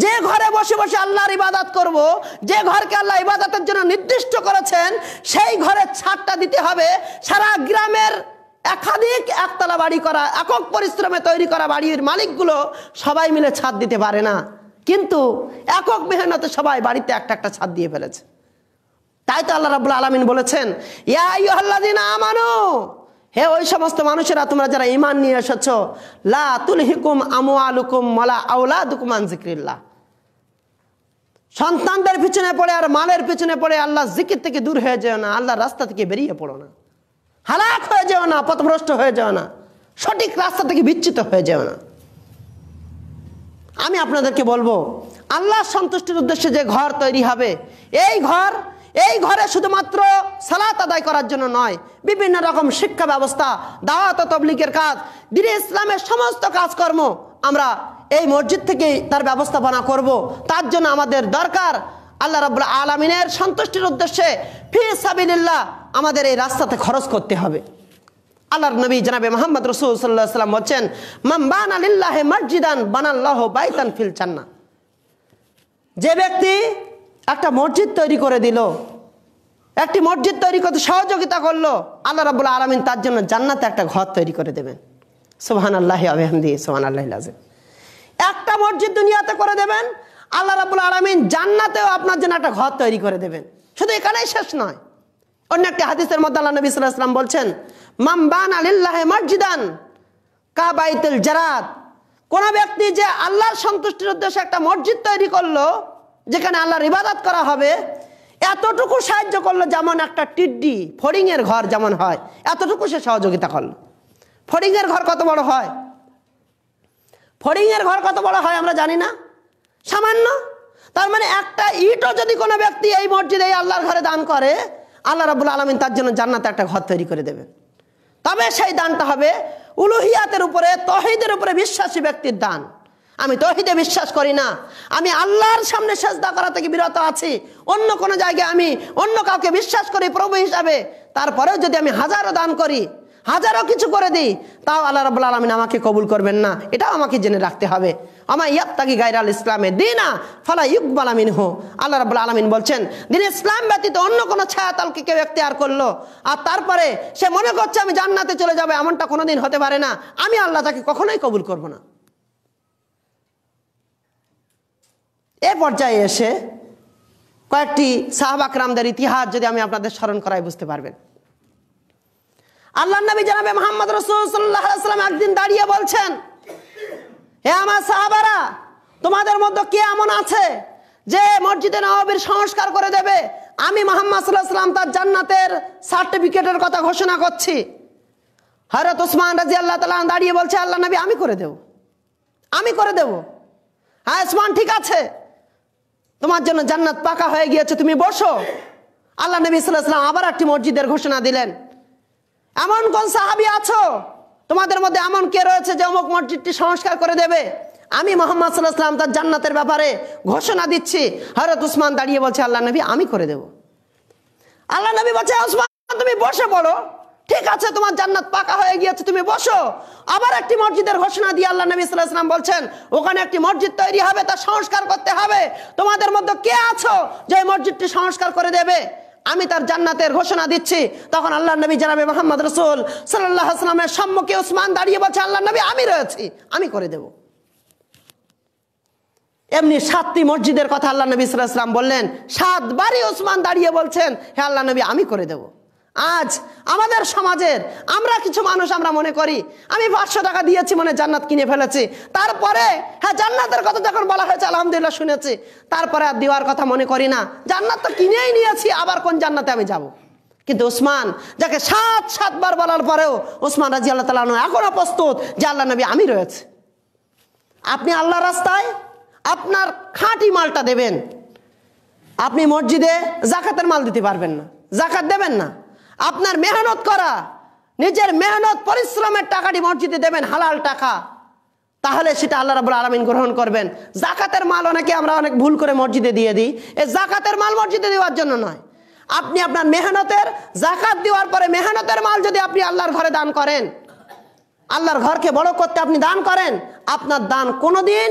যে ঘরে বসে বসে আল্লাহর ইবাদত করব। যে ঘরকে আল্লাহ ইবাদতের জন্য নির্দিষ্ট করেছেন সেই ঘরের ছাদটা দিতে হবে সারা গ্রামের একাধিক একতলা বাড়ি করা একক পরিশ্রমে তৈরি করা বাড়ির মালিকগুলো সবাই মিলে ছাদ দিতে পারে না কিন্তু একক মেহনতে সবাই বাড়িতে একটা একটা ছাদ দিয়ে ফেলেছে তাই তো আল্লাহ রাবুল আলমিন বলেছেন ইয়া আমানো হে ওই সমস্ত মানুষেরা তোমরা যারা ইমান নিয়ে এসেছ লা তুল হিকুম আমু আলুকুম মলা আউলা দুকুমান জিক্রিল্লা সন্তানদের পিছনে পড়ে আর মালের পিছনে পড়ে আল্লাহ জিকির থেকে দূর হয়ে যেও না আল্লাহ রাস্তা থেকে বেরিয়ে পড়ো না হালাক হয়ে যেও না পথভ্রষ্ট হয়ে যেও না সঠিক রাস্তা থেকে বিচ্ছিত হয়ে যেও না আমি আপনাদেরকে বলবো আল্লাহ সন্তুষ্টির উদ্দেশ্যে যে ঘর তৈরি হবে এই ঘর এই ঘরে শুধুমাত্র সালাত আদায় করার জন্য নয় বিভিন্ন রকম শিক্ষা ব্যবস্থা দাওয়াত তবলিকের কাজ দিনে ইসলামের সমস্ত কাজকর্ম আমরা এই মসজিদ থেকেই তার ব্যবস্থাপনা করব। তার জন্য আমাদের দরকার আল্লাহ রবাহ আলমিনের সন্তুষ্টির উদ্দেশ্যে ফি সাবিল্লা আমাদের এই রাস্তাতে খরচ করতে হবে আল্লাহর নবী জানাবে মোহাম্মদ রসুল সাল্লাহ সাল্লাম বলছেন মাম্বান আলিল্লাহে মসজিদান বানাল্লাহ বাইতান ফিল চান্না যে ব্যক্তি একটা মসজিদ তৈরি করে দিল একটি মসজিদ তৈরি করতে সহযোগিতা করলো আল্লাহ রাবুল আলমিন তার জন্য জান্নাতে একটা ঘর তৈরি করে দেবেন সোহান আল্লাহ আবহামদি সোহান আল্লাহ লাজে একটা মসজিদ দুনিয়াতে করে দেবেন আল্লাহ রাবুল আলমিন জান্নাতেও আপনার জন্য একটা ঘর তৈরি করে দেবেন শুধু এখানেই শেষ নয় অন্য একটি হাদিসের মধ্যে আল্লাহ নবী সাল্লাহ বলছেন মামবান আলিল্লাহে মসজিদান কাবাইতুল জারাত কোন ব্যক্তি যে আল্লাহর সন্তুষ্টির উদ্দেশ্যে একটা মসজিদ তৈরি করলো যেখানে আল্লাহর ইবাদত করা হবে এতটুকু সাহায্য করলো যেমন একটা টিড্ডি ফড়িংয়ের ঘর যেমন হয় এতটুকু সে সহযোগিতা করলো ফড়িংয়ের ঘর কত বড় হয় ফড়িংয়ের ঘর কত বড় হয় আমরা জানি না সামান্য তার মানে একটা ইটও যদি কোনো ব্যক্তি এই মসজিদে এই আল্লাহর ঘরে দান করে আল্লাহ রাবুল আলমিন তার জন্য জান্নাতে একটা ঘর তৈরি করে দেবে তবে সেই দানটা হবে উলুহিয়াতের উপরে তহিদের উপরে বিশ্বাসী ব্যক্তির দান আমি তহিদে বিশ্বাস করি না আমি আল্লাহর সামনে সেজদা করা থেকে বিরত আছি অন্য কোনো জায়গায় আমি অন্য কাউকে বিশ্বাস করি প্রভু হিসাবে তারপরেও যদি আমি হাজারো দান করি হাজারো কিছু করে দিই তাও আল্লাহ রব আলমিন আমাকে কবুল করবেন না এটাও আমাকে জেনে রাখতে হবে আমার ইয়াত্তাকি গাইরাল ইসলামে না ফলা ইকবাল আমিন হো আল্লাহ রবুল আলমিন বলছেন দিন ইসলাম ব্যতীত অন্য কোনো ছায়াতালকে কেউ আর করলো আর তারপরে সে মনে করছে আমি জান্নাতে চলে যাবে এমনটা কোনোদিন হতে পারে না আমি আল্লাহ তাকে কখনোই কবুল করবো না এ পর্যায়ে এসে কয়েকটি সাহাবাকরামদের ইতিহাস যদি আমি আপনাদের স্মরণ করাই বুঝতে পারবেন আল্লাহ নবী জানাবে মোহাম্মদ রসুল্লাহাম একদিন দাঁড়িয়ে বলছেন হে আমার সাহাবারা তোমাদের মধ্যে কে এমন আছে যে মসজিদে নবাবির সংস্কার করে দেবে আমি মোহাম্মদ সাল্লাহ তার জান্নাতের সার্টিফিকেটের কথা ঘোষণা করছি হরত ওসমান রাজি আল্লাহ তালা দাঁড়িয়ে বলছে আল্লাহ নবী আমি করে দেব আমি করে দেব হ্যাঁ ওসমান ঠিক আছে তোমার জন্য জান্নাত পাকা হয়ে গিয়েছে তুমি বসো আল্লাহ নবী সাল্লাহাম আবার একটি মসজিদের ঘোষণা দিলেন এমন কোন সাহাবি আছো তোমাদের মধ্যে এমন কে রয়েছে যে অমুক মসজিদটি সংস্কার করে দেবে আমি মোহাম্মদ সাল্লাহাম তার জান্নাতের ব্যাপারে ঘোষণা দিচ্ছি হরত উসমান দাঁড়িয়ে বলছে আল্লাহ নবী আমি করে দেব আল্লাহ নবী বলছে উসমান তুমি বসে পড়ো ঠিক আছে তোমার জান্নাত পাকা হয়ে গিয়েছে তুমি বসো আবার একটি মসজিদের ঘোষণা দিয়ে আল্লাহ নবী সাল্লাম বলছেন ওখানে একটি মসজিদ তৈরি হবে তা সংস্কার করতে হবে তোমাদের মধ্যে কে আছো যে মসজিদটি সংস্কার করে দেবে আমি তার জান্নাতের ঘোষণা দিচ্ছি তখন আল্লাহ নবী জানাবে মোহাম্মদ রসুল সাল্লাহ আসলামের সম্মুখে উসমান দাঁড়িয়ে বলছে আল্লাহ নবী আমি রয়েছি আমি করে দেব এমনি সাতটি মসজিদের কথা আল্লাহ নবী সাল্লাহ বললেন সাতবারই ওসমান দাঁড়িয়ে বলছেন হ্যাঁ আল্লাহ নবী আমি করে দেবো আজ আমাদের সমাজের আমরা কিছু মানুষ আমরা মনে করি আমি পাঁচশো টাকা দিয়েছি মনে জান্নাত কিনে ফেলেছি তারপরে হ্যাঁ জান্নাতের কথা যখন বলা হয়েছে আলহামদুলিল্লাহ শুনেছি তারপরে আর দেওয়ার কথা মনে করি না জান্নাত তো কিনেই নিয়েছি আবার কোন জান্নাতে আমি যাব। কিন্তু ওসমান যাকে সাত সাতবার বলার পরেও ওসমান রাজি আল্লাহ তালন এখনও প্রস্তুত যে আল্লাহ নবী আমি রয়েছে আপনি আল্লাহ রাস্তায় আপনার খাঁটি মালটা দেবেন আপনি মসজিদে জাকাতের মাল দিতে পারবেন না জাকাত দেবেন না আপনার মেহনত করা নিজের মেহনত পরিশ্রমের টাকাটি মসজিদে দেবেন হালাল টাকা তাহলে সেটা আল্লাহ রাবুল আলমিন গ্রহণ করবেন জাকাতের মাল অনেকে আমরা অনেক ভুল করে মসজিদে দিয়ে দিই এ জাকাতের মাল মসজিদে দেওয়ার জন্য নয় আপনি আপনার মেহনতের জাকাত দেওয়ার পরে মেহনতের মাল যদি আপনি আল্লাহর ঘরে দান করেন আল্লাহর ঘরকে বড় করতে আপনি দান করেন আপনার দান কোনোদিন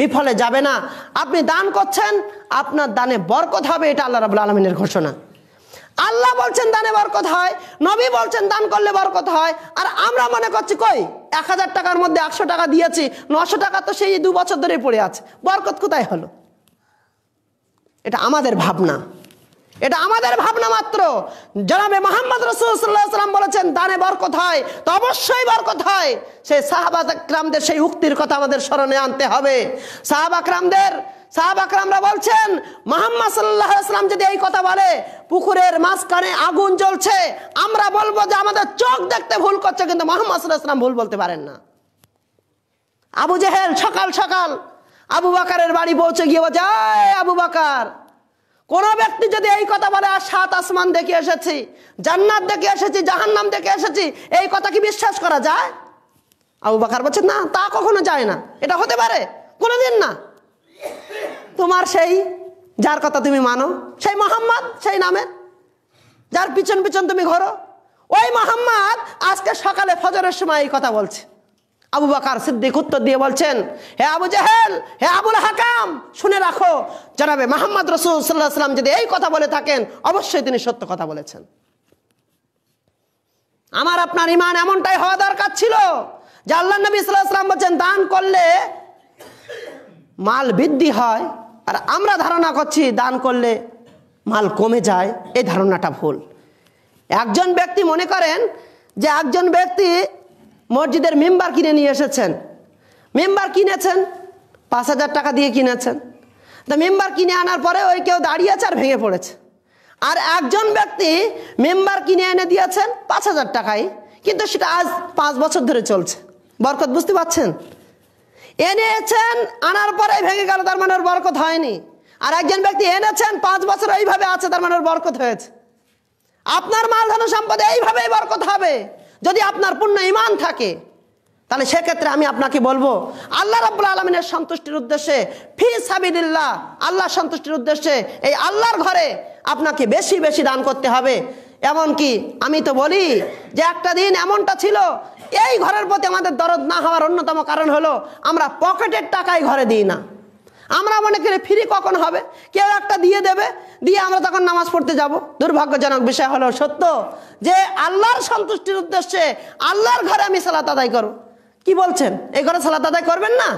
বিফলে যাবে না আপনি দান করছেন আপনার দানে বরকত হবে এটা আল্লাহ রাবুল আলমিনের ঘোষণা আল্লাহ বলছেন দানে বরকত হয় নবী বলছেন দান করলে বরকত হয় আর আমরা মনে করছি কই এক হাজার টাকার মধ্যে একশো টাকা দিয়েছি নশো টাকা তো সেই দু বছর ধরে পড়ে আছে বরকত কোথায় হলো এটা আমাদের ভাবনা এটা আমাদের ভাবনা মাত্র জনাবে মোহাম্মদ রসুল্লাহাম বলেছেন দানে বরকত হয় তো অবশ্যই বরকত হয় সেই সাহাবাদ সেই উক্তির কথা আমাদের স্মরণে আনতে হবে সাহাবাকরামদের সাহাবাকরামরা বলছেন মোহাম্মদ সাল্লাহ সাল্লাম যদি এই কথা বলে পুকুরের মাঝখানে আগুন জ্বলছে আমরা বলবো যে আমাদের চোখ দেখতে ভুল করছে কিন্তু মোহাম্মদ সাল্লাহ সাল্লাম ভুল বলতে পারেন না আবু জেহেল সকাল সকাল আবু বাকারের বাড়ি পৌঁছে গিয়ে বলছে আবু বাকার কোন ব্যক্তি যদি এই কথা বলে আর সাত আসমান দেখে এসেছি জান্নাত দেখে এসেছি জাহান্নাম দেখে এসেছি এই কথা কি বিশ্বাস করা যায় আবু বাকার বলছে না তা কখনো যায় না এটা হতে পারে কোনোদিন না তোমার সেই যার কথা তুমি মানো সেই মোহাম্মদ সেই নামের যার পিছন পিছন তুমি ঘরো ওই মোহাম্মদ আজকে সকালে ফজরের সময় এই কথা বলছে আবু বাকার সিদ্দিক উত্তর দিয়ে বলছেন হে আবু জাহেল হে আবুল হাকাম শুনে রাখো জানাবে মাহমদ রসুল সাল্লাহ সাল্লাম যদি এই কথা বলে থাকেন অবশ্যই তিনি সত্য কথা বলেছেন আমার আপনার ইমান এমনটাই হওয়া দরকার ছিল যে আল্লাহ নবী সাল্লাহ সাল্লাম বলছেন দান করলে মাল বৃদ্ধি হয় আর আমরা ধারণা করছি দান করলে মাল কমে যায় এই ধারণাটা ভুল একজন ব্যক্তি মনে করেন যে একজন ব্যক্তি মসজিদের মেম্বার কিনে নিয়ে এসেছেন মেম্বার কিনেছেন পাঁচ হাজার টাকা দিয়ে কিনেছেন তো মেম্বার কিনে আনার পরে ওই কেউ দাঁড়িয়েছে আর ভেঙে পড়েছে আর একজন ব্যক্তি মেম্বার কিনে এনে দিয়েছেন পাঁচ হাজার টাকায় কিন্তু সেটা আজ পাঁচ বছর ধরে চলছে বরকত বুঝতে পারছেন এনেছেন আনার পরে ভেঙে গেল তার মানে বরকত হয়নি আর একজন ব্যক্তি এনেছেন পাঁচ বছর এইভাবে আছে তার মানে বরকত হয়েছে আপনার ধন সম্পদে এইভাবেই বরকত হবে যদি আপনার পূর্ণ ইমান থাকে তাহলে সেক্ষেত্রে আমি আপনাকে বলবো আল্লাহ রাবুল আলমিনের সন্তুষ্টির উদ্দেশ্যে ফি সাবিদুল্লাহ আল্লাহ সন্তুষ্টির উদ্দেশ্যে এই আল্লাহর ঘরে আপনাকে বেশি বেশি দান করতে হবে এমনকি আমি তো বলি যে একটা দিন এমনটা ছিল এই ঘরের প্রতি আমাদের দরদ না হওয়ার অন্যতম কারণ হলো আমরা পকেটের টাকাই ঘরে দিই না আমরা মনে করি ফ্রি কখন হবে কেউ একটা দিয়ে দেবে দিয়ে আমরা তখন নামাজ পড়তে যাব দুর্ভাগ্যজনক বিষয় হলো সত্য যে আল্লাহর সন্তুষ্টির উদ্দেশ্যে আল্লাহর ঘরে আমি সালাত আদায় করব কি বলছেন এই ঘরে সালাত আদায় করবেন না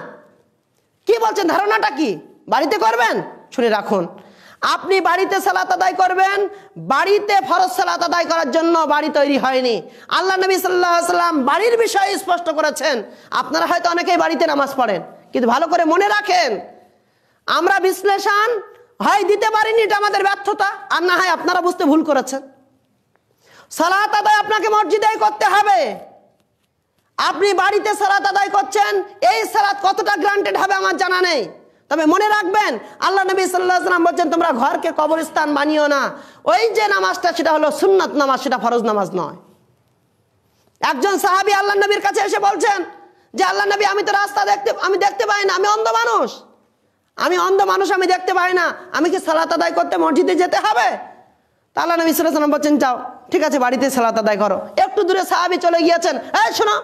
কি বলছেন ধারণাটা কি বাড়িতে করবেন শুনে রাখুন আপনি বাড়িতে সালাত আদায় করবেন বাড়িতে ফরজ সালাত আদায় করার জন্য বাড়ি তৈরি হয়নি আল্লাহ নবী সাল্লাহ সাল্লাম বাড়ির বিষয়ে স্পষ্ট করেছেন আপনারা হয়তো অনেকেই বাড়িতে নামাজ পড়েন কিন্তু ভালো করে মনে রাখেন আমরা বিশ্লেষণ হয় দিতে পারিনি এটা আমাদের ব্যর্থতা আর না হয় আপনারা বুঝতে ভুল করেছেন সালাত আদায় আপনাকে মসজিদেই করতে হবে আপনি বাড়িতে সালাত আদায় করছেন এই সালাত কতটা গ্রান্টেড হবে আমার জানা নেই তবে মনে রাখবেন আল্লাহ নবী সাল্লাহাম বলছেন তোমরা ঘরকে কবরস্থান বানিও না ওই যে নামাজটা সেটা হলো সুন্নাত নামাজ সেটা ফরজ নামাজ নয় একজন সাহাবি আল্লাহ নবীর কাছে এসে বলছেন যে আল্লাহ নবী আমি তো রাস্তা দেখতে আমি দেখতে পাই না আমি অন্ধ মানুষ আমি অন্ধ মানুষ আমি দেখতে পাই না আমি কি সালাত আদায় করতে মসজিদে যেতে হবে তা আল্লাহ নবী সাল্লাহাম বলছেন যাও ঠিক আছে বাড়িতে সালাত আদায় করো একটু দূরে সাহাবি চলে গিয়েছেন হ্যাঁ শোনো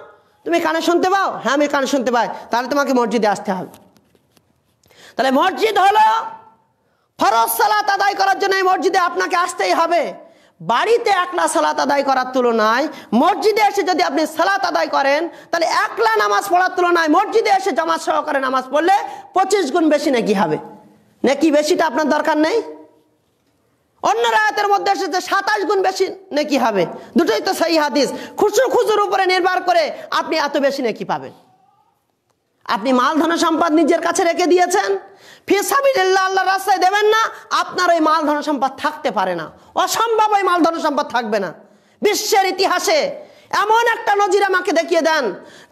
তুমি কানে শুনতে পাও হ্যাঁ আমি কানে শুনতে পাই তাহলে তোমাকে মসজিদে আসতে হবে তাহলে মসজিদ হলো ফরজ সালাত আদায় করার জন্য এই মসজিদে আপনাকে আসতেই হবে বাড়িতে একলা সালাত আদায় করার তুলনায় মসজিদে এসে যদি আপনি সালাত আদায় করেন তাহলে একলা নামাজ পড়ার তুলনায় মসজিদে এসে জামাত সহকারে নামাজ পড়লে পঁচিশ গুণ বেশি নাকি হবে নাকি বেশিটা আপনার দরকার নেই অন্য রায়তের মধ্যে এসেছে সাতাশ গুণ বেশি নাকি হবে দুটোই তো সেই হাদিস খুচরো খুচুর উপরে নির্ভর করে আপনি এত বেশি নাকি পাবেন আপনি মাল ধন সম্পদ নিজের কাছে রেখে দিয়েছেন ফিসাবিল্লা আল্লাহর রাস্তায় দেবেন না আপনার ওই মাল ধন সম্পদ থাকতে পারে না অসম্ভব ওই মাল ধন সম্পদ থাকবে না বিশ্বের ইতিহাসে এমন একটা নজির আমাকে দেখিয়ে দেন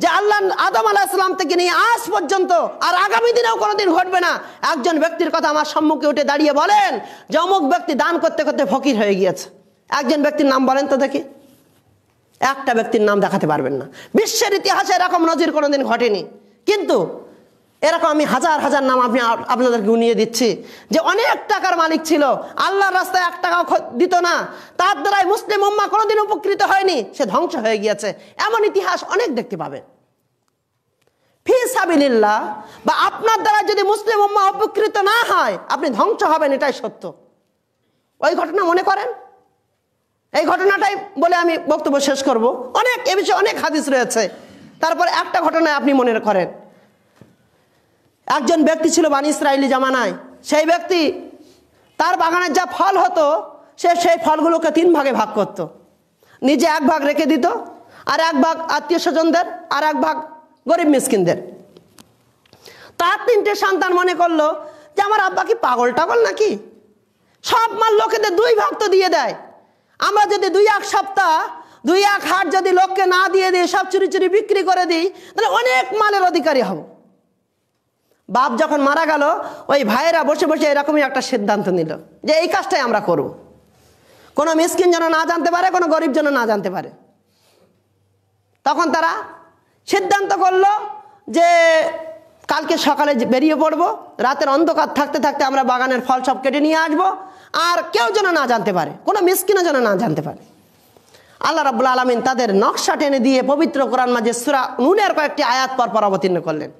যে আল্লাহ আদম আলাহ ইসলাম থেকে নিয়ে আজ পর্যন্ত আর আগামী দিনেও কোনোদিন ঘটবে না একজন ব্যক্তির কথা আমার সম্মুখে উঠে দাঁড়িয়ে বলেন যে অমুক ব্যক্তি দান করতে করতে ফকির হয়ে গিয়েছে একজন ব্যক্তির নাম বলেন তো দেখি একটা ব্যক্তির নাম দেখাতে পারবেন না বিশ্বের ইতিহাসে এরকম নজির কোনোদিন ঘটেনি কিন্তু এরকম আমি হাজার হাজার নাম আমি আপনাদেরকে উনিয়ে দিচ্ছি যে অনেক টাকার মালিক ছিল আল্লাহর রাস্তায় এক টাকাও দিত না তার দ্বারাই মুসলিম উম্মা কোনোদিন উপকৃত হয়নি সে ধ্বংস হয়ে গিয়েছে এমন ইতিহাস অনেক দেখতে পাবে ফি সাবিল্লা বা আপনার দ্বারা যদি মুসলিম উম্মা উপকৃত না হয় আপনি ধ্বংস হবেন এটাই সত্য ওই ঘটনা মনে করেন এই ঘটনাটাই বলে আমি বক্তব্য শেষ করব অনেক এ বিষয়ে অনেক হাদিস রয়েছে তারপর একটা ঘটনায় আপনি মনে করেন একজন ব্যক্তি ছিল বাণী ইসরায়েলি জামানায় সেই ব্যক্তি তার বাগানের যা ফল হতো সে সেই ফলগুলোকে তিন ভাগে ভাগ করত। নিজে এক ভাগ রেখে দিত আর এক ভাগ আত্মীয় স্বজনদের আর এক ভাগ গরিব মিসকিনদের তার তিনটে সন্তান মনে করলো যে আমার আব্বা কি পাগল টাগল নাকি সব মাল লোকেদের দুই ভাগ তো দিয়ে দেয় আমরা যদি দুই এক সপ্তাহ দুই এক হাট যদি লোককে না দিয়ে দিই সব চুরি চুরি বিক্রি করে দিই তাহলে অনেক মালের অধিকারী হব বাপ যখন মারা গেল ওই ভাইয়েরা বসে বসে এরকমই একটা সিদ্ধান্ত নিল যে এই কাজটাই আমরা করব কোনো মিসকিন যেন না জানতে পারে কোনো গরিব যেন না জানতে পারে তখন তারা সিদ্ধান্ত করলো যে কালকে সকালে বেরিয়ে পড়ব রাতের অন্ধকার থাকতে থাকতে আমরা বাগানের ফল সব কেটে নিয়ে আসব আর কেউ যেন না জানতে পারে কোনো মিসকিনও যেন না জানতে পারে আল্লাহ রাবুল আলমিন তাদের নকশা টেনে দিয়ে পবিত্র কোরআন মাঝে সুরা নুনের কয়েকটি আয়াত পর পর অবতীর্ণ করলেন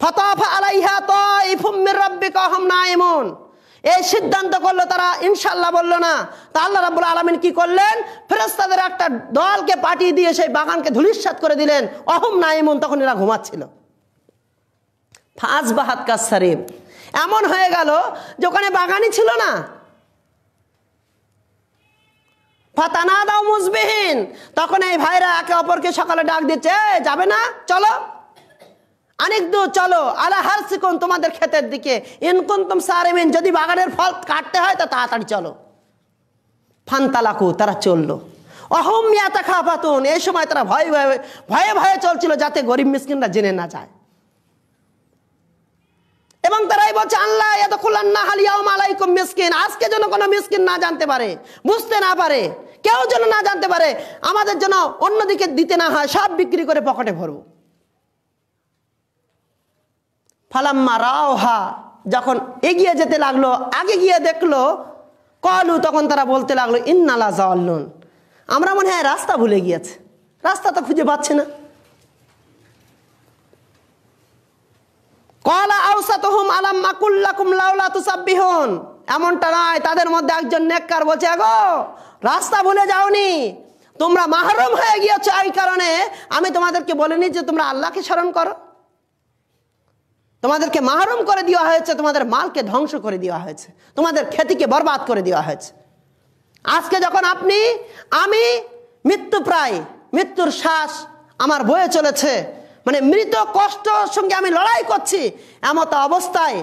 ফতাফা আলাইহা তিফুমির রব্বিক অহম না এমন এই সিদ্ধান্ত করলো তারা ইনশাল্লাহ বললো না তা আল্লাহ রাবুল আলমিন কি করলেন ফেরস্তাদের একটা দলকে পাঠিয়ে দিয়ে সেই বাগানকে ধুলিশ্বাত করে দিলেন অহম না এমন তখন এরা ঘুমাচ্ছিল ফাঁস বাহাত কাজ এমন হয়ে গেল যে ওখানে বাগানই ছিল না ফাতানা মুসবিহীন তখন এই ভাইরা একে অপরকে সকালে ডাক দিচ্ছে যাবে না চলো অনেক চলো আলা হার সিকুন তোমাদের ক্ষেতের দিকে ইনকুন তুম সারেমিন যদি বাগানের ফল কাটতে হয় তা তাড়াতাড়ি চলো ফান্তালাকু তারা চললো অহমিয়া অহমিয়াতা খাপাতুন এই সময় তারা ভয়ে ভয়ে ভয়ে ভয়ে চলছিল যাতে গরিব মিসকিনরা জেনে না যায় এবং তারাই বলছে আল্লাহ এত খুল্লান না হালিয়াও মালাইকুম মিসকিন আজকে যেন কোনো মিসকিন না জানতে পারে বুঝতে না পারে কেউ যেন না জানতে পারে আমাদের যেন অন্যদিকে দিতে না হয় সব বিক্রি করে পকেটে ভরব ফালাম্মা রাওহা যখন এগিয়ে যেতে লাগলো আগে গিয়ে দেখলো কলু তখন তারা বলতে লাগলো ইন্নালা জাওয়াল্লুন আমরা মনে হয় রাস্তা ভুলে গিয়েছে রাস্তা তো খুঁজে পাচ্ছে না কলা আউসাতহম আলাম মাকুল্লাকুম লাউলা তুসাব্বিহন এমনটা নয় তাদের মধ্যে একজন নেককার বলছে গো রাস্তা ভুলে যাওনি তোমরা মাহরুম হয়ে গিয়েছ এই কারণে আমি তোমাদেরকে বলিনি যে তোমরা আল্লাহকে স্মরণ করো তোমাদেরকে মাহরুম করে দেওয়া হয়েছে তোমাদের মালকে ধ্বংস করে দেওয়া হয়েছে তোমাদের খ্যাতিকে বরবাদ করে দেওয়া হয়েছে আজকে যখন আপনি আমি মৃত্যু প্রায় মৃত্যুর শ্বাস আমার বয়ে চলেছে মানে মৃত কষ্টর সঙ্গে আমি লড়াই করছি এমত অবস্থায়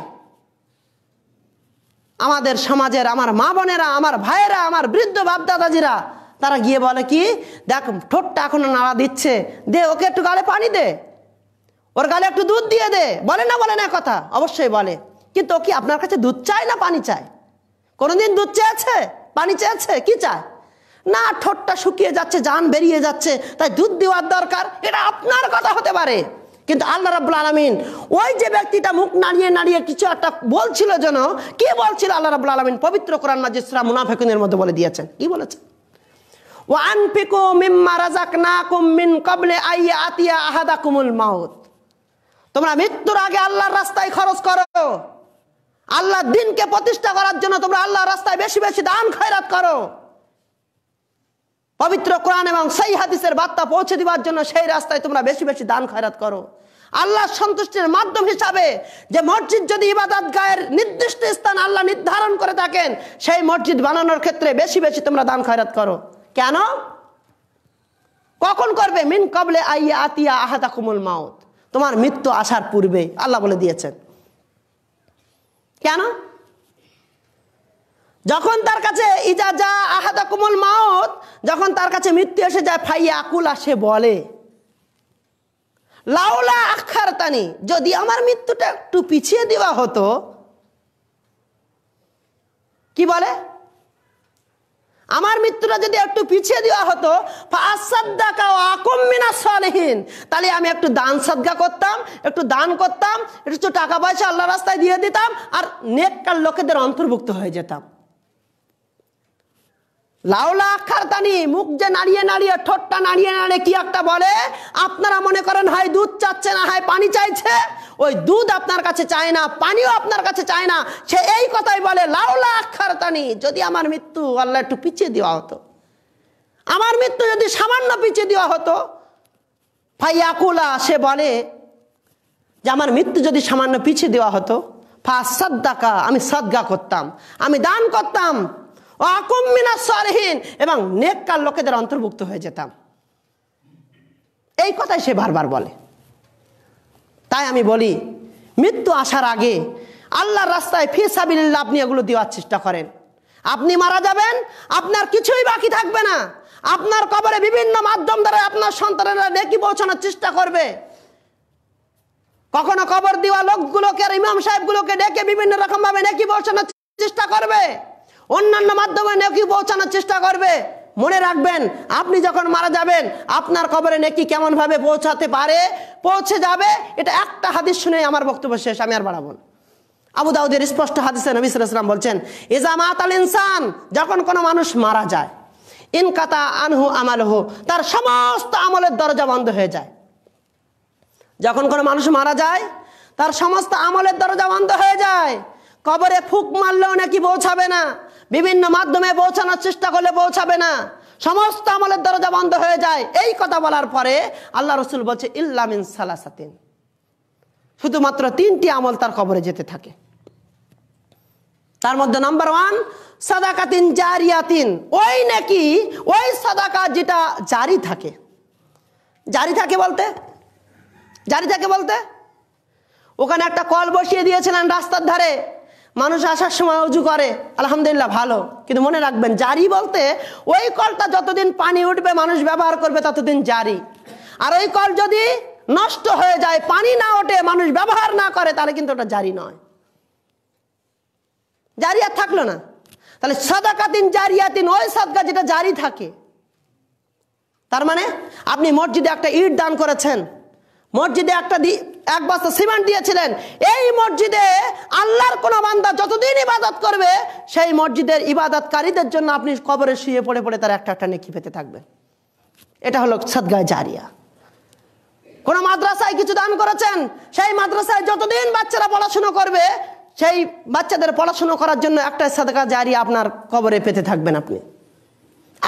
আমাদের সমাজের আমার মা বোনেরা আমার ভাইয়েরা আমার বৃদ্ধ বাপদাদাজিরা তারা গিয়ে বলে কি দেখ ঠোঁটটা এখনো নাড়া দিচ্ছে দে ওকে একটু গালে পানি দে ওর গালে একটু দুধ দিয়ে দে বলে না বলে না কথা অবশ্যই বলে কিন্তু ও কি আপনার কাছে দুধ চায় না পানি চায় কোনোদিন দুধ চেয়েছে পানি চেয়েছে কি চায় না ঠোঁটটা শুকিয়ে যাচ্ছে জান বেরিয়ে যাচ্ছে তাই দুধ দেওয়ার দরকার এটা আপনার কথা হতে পারে কিন্তু আল্লাহ রাবুল আলমিন ওই যে ব্যক্তিটা মুখ নাড়িয়ে নাড়িয়ে কিছু একটা বলছিল যেন কি বলছিল আল্লাহ রাবুল আলমিন পবিত্র কোরআন মাজিসরা মুনাফেকুনের মধ্যে বলে দিয়েছেন কি বলেছেন ওয়ানফিকু মিম্মা আতিয়া মাউত তোমরা মৃত্যুর আগে আল্লাহর রাস্তায় খরচ করো আল্লাহর দিনকে প্রতিষ্ঠা করার জন্য তোমরা আল্লাহর রাস্তায় বেশি বেশি দান খয়রাত করো পবিত্র কোরআন এবং সেই হাদিসের বার্তা পৌঁছে দেওয়ার জন্য সেই রাস্তায় তোমরা বেশি বেশি দান খয়রাত করো আল্লাহ সন্তুষ্টির মাধ্যম হিসাবে যে মসজিদ যদি ইবাদত গায়ের নির্দিষ্ট স্থান আল্লাহ নির্ধারণ করে থাকেন সেই মসজিদ বানানোর ক্ষেত্রে বেশি বেশি তোমরা দান খয়রাত করো কেন কখন করবে মিন কবলে আইয়া আতিয়া আহাদা কুমুল মাউত তোমার মৃত্যু আসার পূর্বে আল্লাহ বলে দিয়েছেন কেন যখন তার কাছে ইজা যা আহাদা কুমল মাওত যখন তার কাছে মৃত্যু এসে যায় ফাইয়া আকুলা সে বলে লাউলা আখার তানি যদি আমার মৃত্যুটা একটু পিছিয়ে দেওয়া হতো কি বলে আমার মৃত্যুটা যদি একটু পিছিয়ে দেওয়া হতো তাহলে আমি একটু দান সাদগা করতাম একটু দান করতাম একটু টাকা পয়সা আল্লাহ রাস্তায় দিয়ে দিতাম আর নেককার লোকেদের অন্তর্ভুক্ত হয়ে যেতাম লাউলা আক্ষার তানি মুখ যে নাড়িয়ে নাড়িয়ে ঠোঁটটা নাড়িয়ে নাড়িয়ে কি একটা বলে আপনারা মনে করেন হয় দুধ চাচ্ছে না হয় পানি চাইছে ওই দুধ আপনার কাছে চায় না পানিও আপনার কাছে চায় না সে এই কথাই বলে লাউলা আক্ষার তানি যদি আমার মৃত্যু আল্লাহ একটু পিছিয়ে দেওয়া হতো আমার মৃত্যু যদি সামান্য পিছিয়ে দেওয়া হতো ফাইয়াকুলা সে বলে যে আমার মৃত্যু যদি সামান্য পিছিয়ে দেওয়া হতো ফা সাদ্দাকা আমি সাদ্গা করতাম আমি দান করতাম অকম্মিনা সরহীন এবং নেককার লোকেদের অন্তর্ভুক্ত হয়ে যেতাম এই কথাই সে বারবার বলে তাই আমি বলি মৃত্যু আসার আগে আল্লাহর রাস্তায় ফি সাবিল্লা আপনি এগুলো দেওয়ার চেষ্টা করেন আপনি মারা যাবেন আপনার কিছুই বাকি থাকবে না আপনার কবরে বিভিন্ন মাধ্যম দ্বারা আপনার সন্তানেরা নেকি পৌঁছানোর চেষ্টা করবে কখনো কবর দেওয়া লোকগুলোকে আর ইমাম সাহেবগুলোকে ডেকে বিভিন্ন রকমভাবে নেকি পৌঁছানোর চেষ্টা করবে অন্যান্য মাধ্যমে নেকি পৌঁছানোর চেষ্টা করবে মনে রাখবেন আপনি যখন মারা যাবেন আপনার কবরে নেকি কেমনভাবে পৌঁছাতে পারে পৌঁছে যাবে এটা একটা হাদিস শুনে আমার বক্তব্য শেষ আমি আর বাড়াবো আবু দাউদের স্পষ্ট হাদিসে নবিসাম বলছেন এজামাত আল ইনসান যখন কোনো মানুষ মারা যায় ইনকাতা আনহু আমাল হু তার সমস্ত আমলের দরজা বন্ধ হয়ে যায় যখন কোনো মানুষ মারা যায় তার সমস্ত আমলের দরজা বন্ধ হয়ে যায় কবরে ফুক মারলেও নাকি পৌঁছাবে না বিভিন্ন মাধ্যমে পৌঁছানোর চেষ্টা করলে পৌঁছাবে না সমস্ত আমলের দরজা বন্ধ হয়ে যায় এই কথা বলার পরে আল্লাহ রসুল বলছে ইল্লামিন সালাসাতিন শুধুমাত্র তিনটি আমল তার কবরে যেতে থাকে তার মধ্যে নাম্বার ওয়ান সাদাকাতিন জারিয়াতিন ওই নাকি ওই সাদাকা যেটা জারি থাকে জারি থাকে বলতে জারি থাকে বলতে ওখানে একটা কল বসিয়ে দিয়েছিলেন রাস্তার ধারে মানুষ আসার সময় উজু করে আলহামদুলিল্লাহ ভালো কিন্তু মনে রাখবেন জারি বলতে ওই কলটা যতদিন পানি উঠবে মানুষ ব্যবহার করবে ততদিন জারি আর ওই কল যদি নষ্ট হয়ে যায় পানি না ওঠে মানুষ ব্যবহার না করে তাহলে কিন্তু ওটা জারি নয় জারি আর থাকলো না তাহলে সাদাকাতিন জারিয়াতিন ওই সাদকা যেটা জারি থাকে তার মানে আপনি মসজিদে একটা ইট দান করেছেন মসজিদে একটা এক বস্তা সিমেন্ট দিয়েছিলেন এই মসজিদে আল্লাহর কোনো বান্দা যতদিন ইবাদত করবে সেই মসজিদের ইবাদতকারীদের জন্য আপনি কবরে শুয়ে পড়ে পড়ে তার একটা একটা নেকি পেতে থাকবেন এটা হলো সদগায় জারিয়া কোনো মাদ্রাসায় কিছু দান করেছেন সেই মাদ্রাসায় যতদিন বাচ্চারা পড়াশুনো করবে সেই বাচ্চাদের পড়াশুনো করার জন্য একটা সাদকা জারিয়া আপনার কবরে পেতে থাকবেন আপনি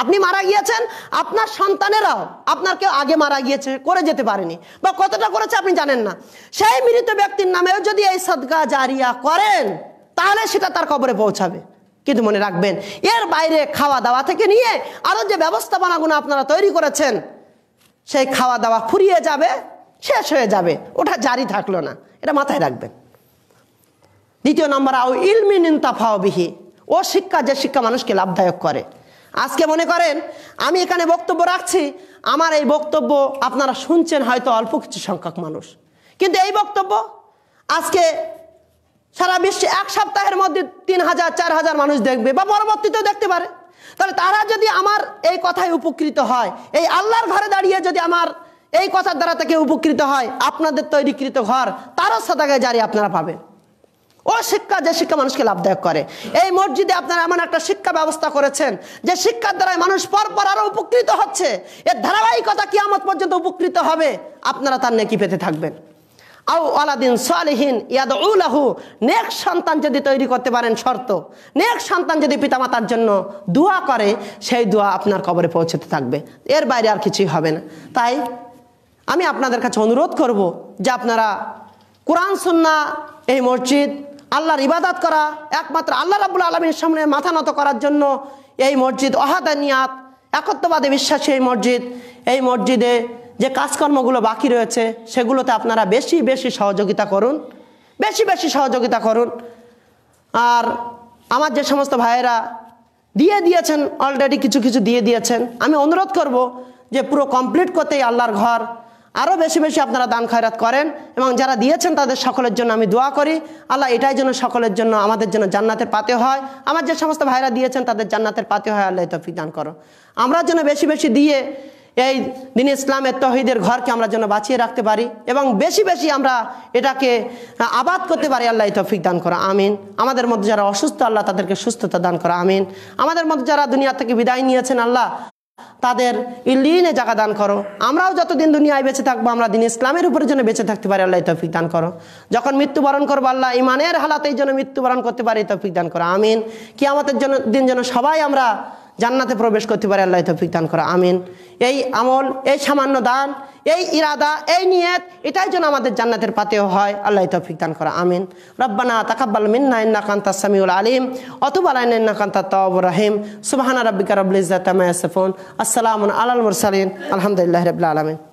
আপনি মারা গিয়েছেন আপনার সন্তানেরাও আপনার কেউ আগে মারা গিয়েছে করে যেতে পারেনি বা কতটা করেছে আপনি জানেন না সেই মৃত ব্যক্তির নামেও যদি এই সদগা জারিয়া করেন তাহলে সেটা তার কবরে পৌঁছাবে কিন্তু মনে রাখবেন এর বাইরে খাওয়া দাওয়া থেকে নিয়ে আরও যে ব্যবস্থাপনাগুলো আপনারা তৈরি করেছেন সেই খাওয়া দাওয়া ফুরিয়ে যাবে শেষ হয়ে যাবে ওটা জারি থাকলো না এটা মাথায় রাখবেন দ্বিতীয় নম্বর আও ইলমিন ও শিক্ষা যে শিক্ষা মানুষকে লাভদায়ক করে আজকে মনে করেন আমি এখানে বক্তব্য রাখছি আমার এই বক্তব্য আপনারা শুনছেন হয়তো অল্প কিছু সংখ্যক মানুষ কিন্তু এই বক্তব্য আজকে সারা বিশ্বে এক সপ্তাহের মধ্যে তিন হাজার চার হাজার মানুষ দেখবে বা পরবর্তীতেও দেখতে পারে তাহলে তারা যদি আমার এই কথায় উপকৃত হয় এই আল্লাহর ঘরে দাঁড়িয়ে যদি আমার এই কথার দ্বারা তাকে উপকৃত হয় আপনাদের তৈরিকৃত ঘর তারও সাদাগায় জারি আপনারা পাবেন ও শিক্ষা যে শিক্ষা মানুষকে লাভদায়ক করে এই মসজিদে আপনারা এমন একটা শিক্ষা ব্যবস্থা করেছেন যে শিক্ষার দ্বারা মানুষ পরপর আরো উপকৃত হচ্ছে এর ধারাবাহিকতা কি আমার পর্যন্ত উপকৃত হবে আপনারা তার নেকি পেতে থাকবেন আও আলাদিন সালেহীন ইয়াদ উলাহু নেক সন্তান যদি তৈরি করতে পারেন শর্ত নেক সন্তান যদি পিতামাতার জন্য দোয়া করে সেই দোয়া আপনার কবরে পৌঁছতে থাকবে এর বাইরে আর কিছুই হবে না তাই আমি আপনাদের কাছে অনুরোধ করব যে আপনারা কোরআন সুন্না এই মসজিদ আল্লাহর ইবাদাত করা একমাত্র আল্লাহ রাবুল আলমীর সামনে মাথা নত করার জন্য এই মসজিদ অহাদানিয়াত একত্ববাদে বিশ্বাসী এই মসজিদ এই মসজিদে যে কাজকর্মগুলো বাকি রয়েছে সেগুলোতে আপনারা বেশি বেশি সহযোগিতা করুন বেশি বেশি সহযোগিতা করুন আর আমার যে সমস্ত ভাইয়েরা দিয়ে দিয়েছেন অলরেডি কিছু কিছু দিয়ে দিয়েছেন আমি অনুরোধ করব যে পুরো কমপ্লিট করতেই আল্লাহর ঘর আরও বেশি বেশি আপনারা দান খয়রাত করেন এবং যারা দিয়েছেন তাদের সকলের জন্য আমি দোয়া করি আল্লাহ এটাই যেন সকলের জন্য আমাদের জন্য জান্নাতের পাতে হয় আমার যে সমস্ত ভাইরা দিয়েছেন তাদের জান্নাতের পাতে হয় আল্লাহ তফিক দান করো আমরা যেন বেশি বেশি দিয়ে এই দিন ইসলামের তহিদের ঘরকে আমরা যেন বাঁচিয়ে রাখতে পারি এবং বেশি বেশি আমরা এটাকে আবাদ করতে পারি আল্লাহ তফিক দান করা আমিন আমাদের মধ্যে যারা অসুস্থ আল্লাহ তাদেরকে সুস্থতা দান করা আমিন আমাদের মধ্যে যারা দুনিয়া থেকে বিদায় নিয়েছেন আল্লাহ তাদের ইলিনে জায়গা দান করো আমরাও যতদিন দুনিয়ায় বেঁচে থাকবো আমরা দিন ইসলামের উপরের জন্য বেঁচে থাকতে পারি আল্লাহ তৌফিক দান করো যখন মৃত্যুবরণ করবো আল্লাহ ইমানের হালাতেই যেন মৃত্যুবরণ করতে পারি তৌফিক দান করো আমিন কি আমাদের জন্য দিন যেন সবাই আমরা জান্নাতে প্রবেশ করতে পারে আল্লাহ তফিক দান করা আমিন এই আমল এই সামান্য দান এই ইরাদা এই নিয়ত এটাই যেন আমাদের জান্নাতের পাতেও হয় আল্লাহ তফিক দান করা আমিন রব্বানা তাকাব্বাল মিন্না ইন্না কান্তা সামিউল আলিম অতুবালাইন ইন্না কান্তা তব রহিম সুবাহানা রব্বিকা রব্লিজাত আসসালামুন আলাল মুরসালিন আলহামদুলিল্লাহ রবিল্লা আলমিন